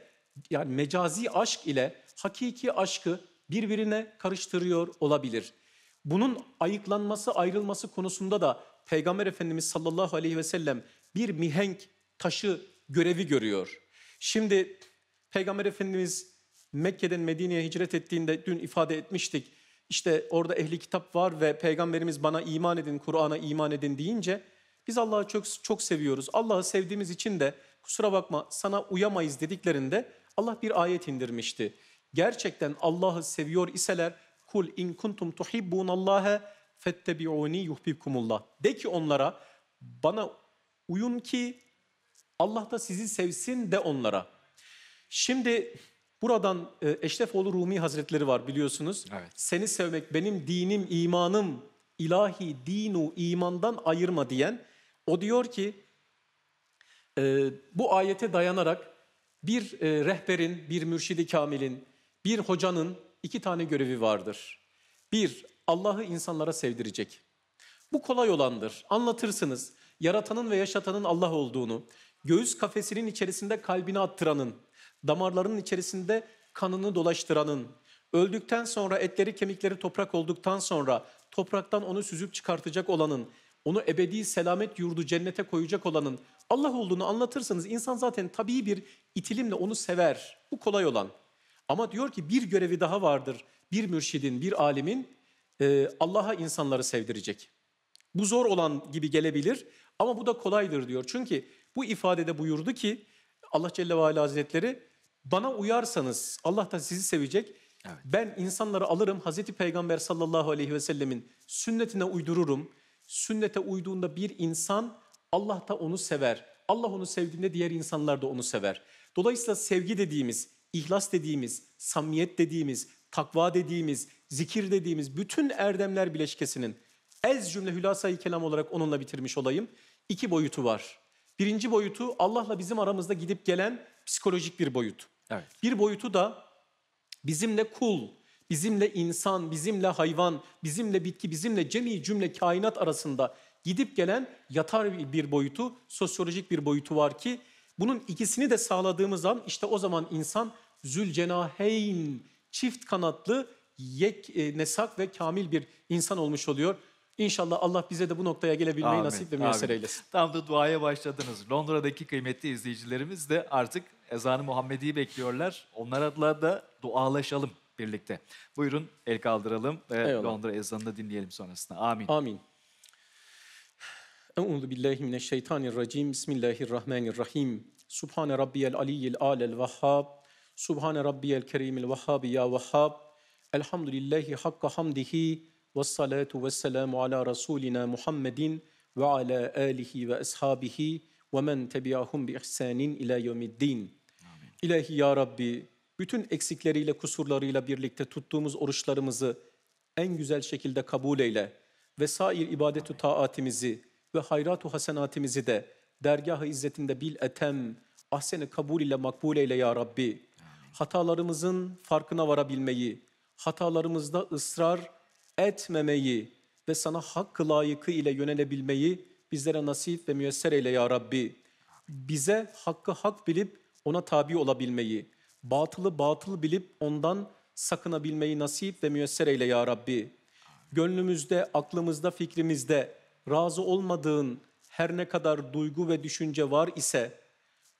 yani mecazi aşk ile hakiki aşkı birbirine karıştırıyor olabilir. Bunun ayıklanması, ayrılması konusunda da Peygamber Efendimiz sallallahu aleyhi ve sellem bir mihenk taşı görevi görüyor. Şimdi Peygamber Efendimiz Mekke'den Medine'ye hicret ettiğinde dün ifade etmiştik. İşte orada ehli kitap var ve peygamberimiz bana iman edin, Kur'an'a iman edin deyince biz Allah'ı çok çok seviyoruz. Allah'ı sevdiğimiz için de kusura bakma sana uyamayız dediklerinde Allah bir ayet indirmişti. Gerçekten Allah'ı seviyor iseler Kul in kuntum tuhibbunallaha fettebi'uni yuhibbukumullah. De ki onlara bana uyun ki Allah da sizi sevsin de onlara. Şimdi buradan e, Eşrefoğlu Rumi Hazretleri var biliyorsunuz. Evet. Seni sevmek benim dinim, imanım, ilahi dinu imandan ayırma diyen. O diyor ki e, bu ayete dayanarak bir e, rehberin, bir mürşidi kamilin, bir hocanın iki tane görevi vardır. Bir, Allah'ı insanlara sevdirecek. Bu kolay olandır. Anlatırsınız yaratanın ve yaşatanın Allah olduğunu, göğüs kafesinin içerisinde kalbini attıranın, damarlarının içerisinde kanını dolaştıranın, öldükten sonra etleri kemikleri toprak olduktan sonra topraktan onu süzüp çıkartacak olanın, onu ebedi selamet yurdu cennete koyacak olanın Allah olduğunu anlatırsanız, insan zaten tabii bir itilimle onu sever. Bu kolay olan. Ama diyor ki bir görevi daha vardır bir mürşidin, bir alimin e, Allah'a insanları sevdirecek. Bu zor olan gibi gelebilir ama bu da kolaydır diyor. Çünkü bu ifadede buyurdu ki Allah Celle ve Ala Hazretleri bana uyarsanız Allah da sizi sevecek. Evet. Ben insanları alırım Hazreti Peygamber sallallahu aleyhi ve sellemin sünnetine uydururum. Sünnete uyduğunda bir insan Allah da onu sever. Allah onu sevdiğinde diğer insanlar da onu sever. Dolayısıyla sevgi dediğimiz İhlas dediğimiz, samiyet dediğimiz, takva dediğimiz, zikir dediğimiz bütün erdemler bileşkesinin ez cümle hülasayı kelam olarak onunla bitirmiş olayım. İki boyutu var. Birinci boyutu Allah'la bizim aramızda gidip gelen psikolojik bir boyut. Evet. Bir boyutu da bizimle kul, bizimle insan, bizimle hayvan, bizimle bitki, bizimle cemi cümle kainat arasında gidip gelen yatar bir boyutu, sosyolojik bir boyutu var ki bunun ikisini de sağladığımız an işte o zaman insan zülcenaheyn çift kanatlı yek e, nesak ve kamil bir insan olmuş oluyor. İnşallah Allah bize de bu noktaya gelebilmeyi amin, nasip ve müyesser eylesin. Tam da duaya başladınız. Londra'daki kıymetli izleyicilerimiz de artık ezanı Muhammedi'yi bekliyorlar. Onlar adına da dualaşalım birlikte. Buyurun el kaldıralım ve Eyvallah. Londra ezanını dinleyelim sonrasında. Amin. Amin. Euzu billahi mineşşeytanirracim. Bismillahirrahmanirrahim. Subhane rabbiyel aliyyil alel vahhab. Subhane rabbiyel kerimil vahhabi ya vahhab. Elhamdülillahi hakka hamdihi. Ve salatu ve selamu ala rasulina Muhammedin ve ala alihi ve ashabihi ve men tebi'ahum bi ihsanin ila yevmiddin. İlahi ya Rabbi, bütün eksikleriyle, kusurlarıyla birlikte tuttuğumuz oruçlarımızı en güzel şekilde kabul eyle ve sair ibadet-ü taatimizi ve hayratu hasenatimizi de dergah-ı izzetinde bil etem, ahseni kabul ile makbul eyle ya Rabbi. Hatalarımızın farkına varabilmeyi, hatalarımızda ısrar etmemeyi ve sana hakkı layıkı ile yönelebilmeyi bizlere nasip ve müyesser eyle ya Rabbi. Bize hakkı hak bilip ona tabi olabilmeyi, batılı batıl bilip ondan sakınabilmeyi nasip ve müyesser eyle ya Rabbi. Gönlümüzde, aklımızda, fikrimizde razı olmadığın her ne kadar duygu ve düşünce var ise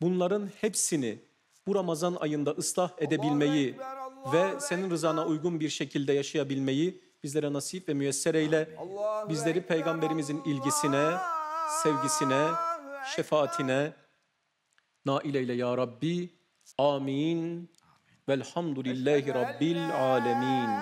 bunların hepsini bu Ramazan ayında ıslah edebilmeyi Ekber, ve senin rızana uygun bir şekilde yaşayabilmeyi bizlere nasip ve müyesser eyle. Bizleri peygamberimizin ilgisine, sevgisine, şefaatine nail eyle ya Rabbi. Amin. Velhamdülillahi Rabbil alemin.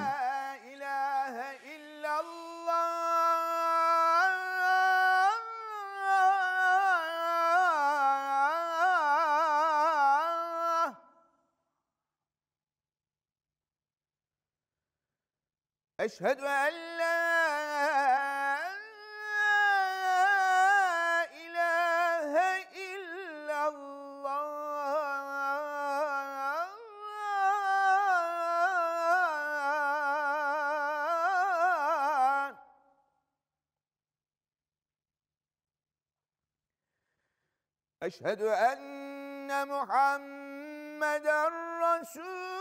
أشهد أن لا إله إلا الله أشهد أن محمدا رسول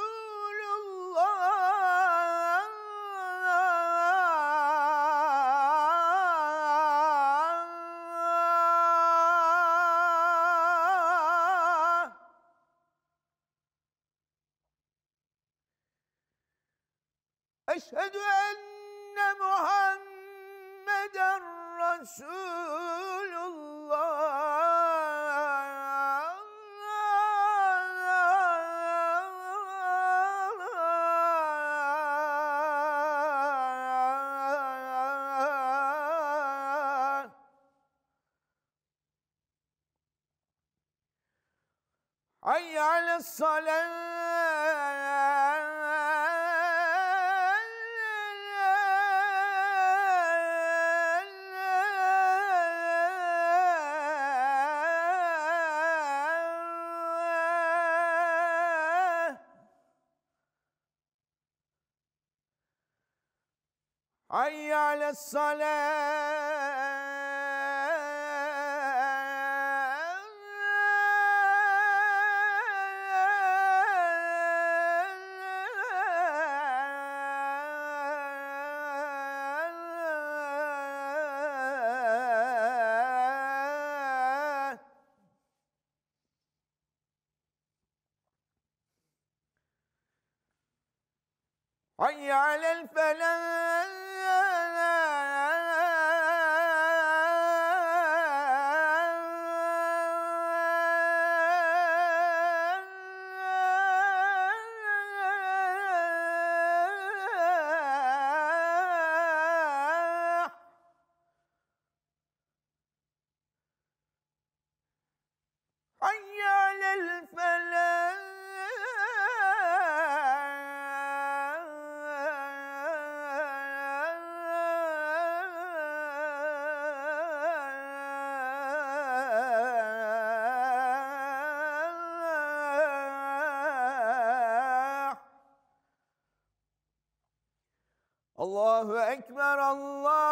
Allahu Ekber, Allah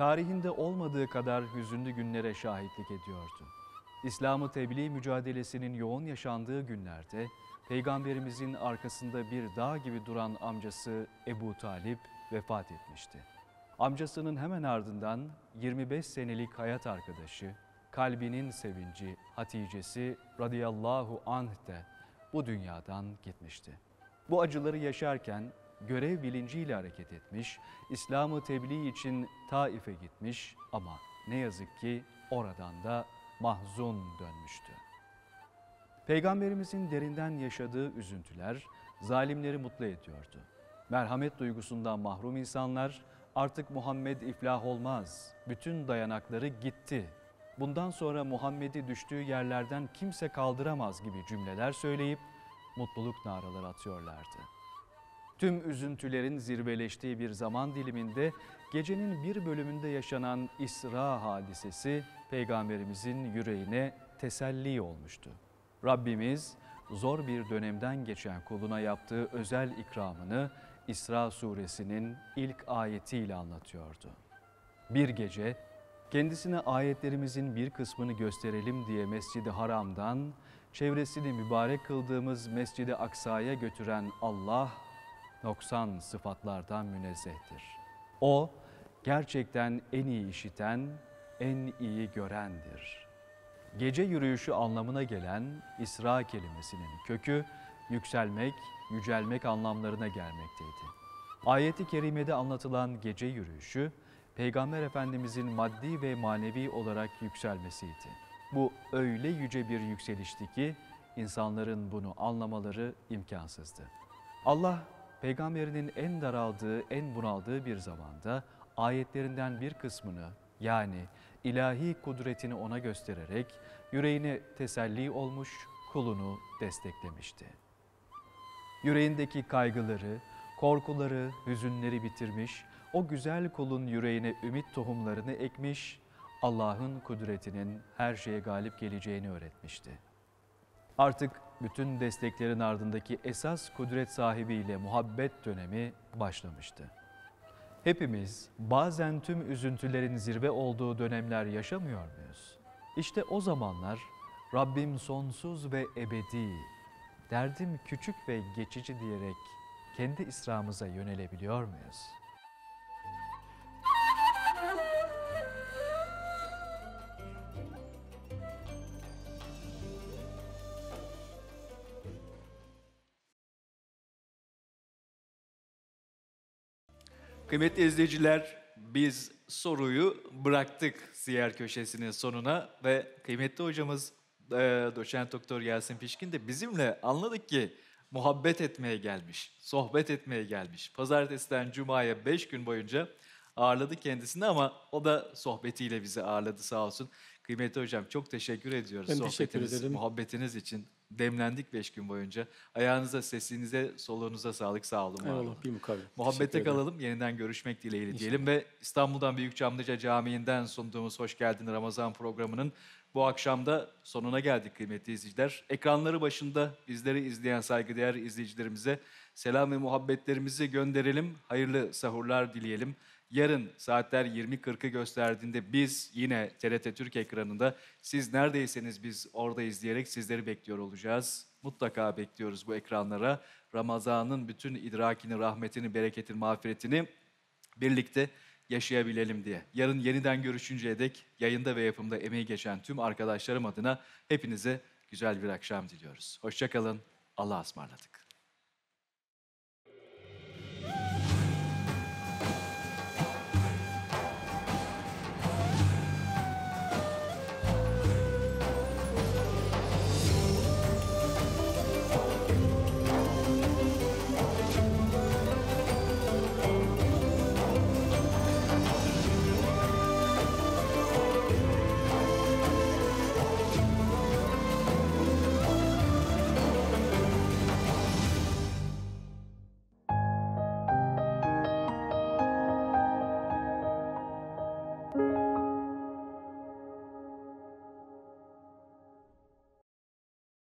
tarihinde olmadığı kadar hüzünlü günlere şahitlik ediyordu. İslam'ı tebliğ mücadelesinin yoğun yaşandığı günlerde Peygamberimizin arkasında bir dağ gibi duran amcası Ebu Talip vefat etmişti. Amcasının hemen ardından 25 senelik hayat arkadaşı, kalbinin sevinci Hatice'si radıyallahu anh de bu dünyadan gitmişti. Bu acıları yaşarken görev bilinciyle hareket etmiş, İslam'ı tebliğ için Taif'e gitmiş ama ne yazık ki oradan da mahzun dönmüştü. Peygamberimizin derinden yaşadığı üzüntüler zalimleri mutlu ediyordu. Merhamet duygusundan mahrum insanlar artık Muhammed iflah olmaz, bütün dayanakları gitti. Bundan sonra Muhammed'i düştüğü yerlerden kimse kaldıramaz gibi cümleler söyleyip mutluluk naraları atıyorlardı.'' Tüm üzüntülerin zirveleştiği bir zaman diliminde gecenin bir bölümünde yaşanan İsra hadisesi peygamberimizin yüreğine teselli olmuştu. Rabbimiz zor bir dönemden geçen kuluna yaptığı özel ikramını İsra suresinin ilk ayetiyle anlatıyordu. Bir gece kendisine ayetlerimizin bir kısmını gösterelim diye Mescid-i Haram'dan çevresini mübarek kıldığımız Mescid-i Aksa'ya götüren Allah noksan sıfatlardan münezzehtir. O gerçekten en iyi işiten, en iyi görendir. Gece yürüyüşü anlamına gelen İsra kelimesinin kökü yükselmek, yücelmek anlamlarına gelmekteydi. Ayeti kerimede anlatılan gece yürüyüşü Peygamber Efendimizin maddi ve manevi olarak yükselmesiydi. Bu öyle yüce bir yükselişti ki insanların bunu anlamaları imkansızdı. Allah peygamberinin en daraldığı, en bunaldığı bir zamanda ayetlerinden bir kısmını yani ilahi kudretini ona göstererek yüreğine teselli olmuş, kulunu desteklemişti. Yüreğindeki kaygıları, korkuları, hüzünleri bitirmiş, o güzel kulun yüreğine ümit tohumlarını ekmiş, Allah'ın kudretinin her şeye galip geleceğini öğretmişti. Artık bütün desteklerin ardındaki esas kudret sahibiyle muhabbet dönemi başlamıştı. Hepimiz bazen tüm üzüntülerin zirve olduğu dönemler yaşamıyor muyuz? İşte o zamanlar Rabbim sonsuz ve ebedi, derdim küçük ve geçici diyerek kendi İsra'mıza yönelebiliyor muyuz?'' Kıymetli izleyiciler, biz soruyu bıraktık siyer köşesinin sonuna ve kıymetli hocamız e, doçent doktor Yasin Pişkin de bizimle anladık ki muhabbet etmeye gelmiş, sohbet etmeye gelmiş. Pazartesiden Cuma'ya 5 gün boyunca ağırladı kendisini ama o da sohbetiyle bizi ağırladı sağ olsun. Kıymetli hocam çok teşekkür ediyoruz ben sohbetiniz, teşekkür muhabbetiniz için demlendik beş gün boyunca. Ayağınıza, sesinize, soluğunuza sağlık. Sağ olun. Eyvallah. Bir mukavele. Muhabbete kalalım. Yeniden görüşmek dileğiyle İnşallah. diyelim ve İstanbul'dan Büyük camlıca Camii'nden sunduğumuz Hoş Geldin Ramazan programının bu akşam da sonuna geldik kıymetli izleyiciler. Ekranları başında bizleri izleyen saygıdeğer izleyicilerimize selam ve muhabbetlerimizi gönderelim. Hayırlı sahurlar dileyelim. Yarın saatler 20.40'ı gösterdiğinde biz yine TRT Türk ekranında siz neredeyseniz biz oradayız diyerek sizleri bekliyor olacağız. Mutlaka bekliyoruz bu ekranlara. Ramazan'ın bütün idrakini, rahmetini, bereketini, mağfiretini birlikte yaşayabilelim diye. Yarın yeniden görüşünceye dek yayında ve yapımda emeği geçen tüm arkadaşlarım adına hepinize güzel bir akşam diliyoruz. Hoşçakalın, Allah'a ısmarladık.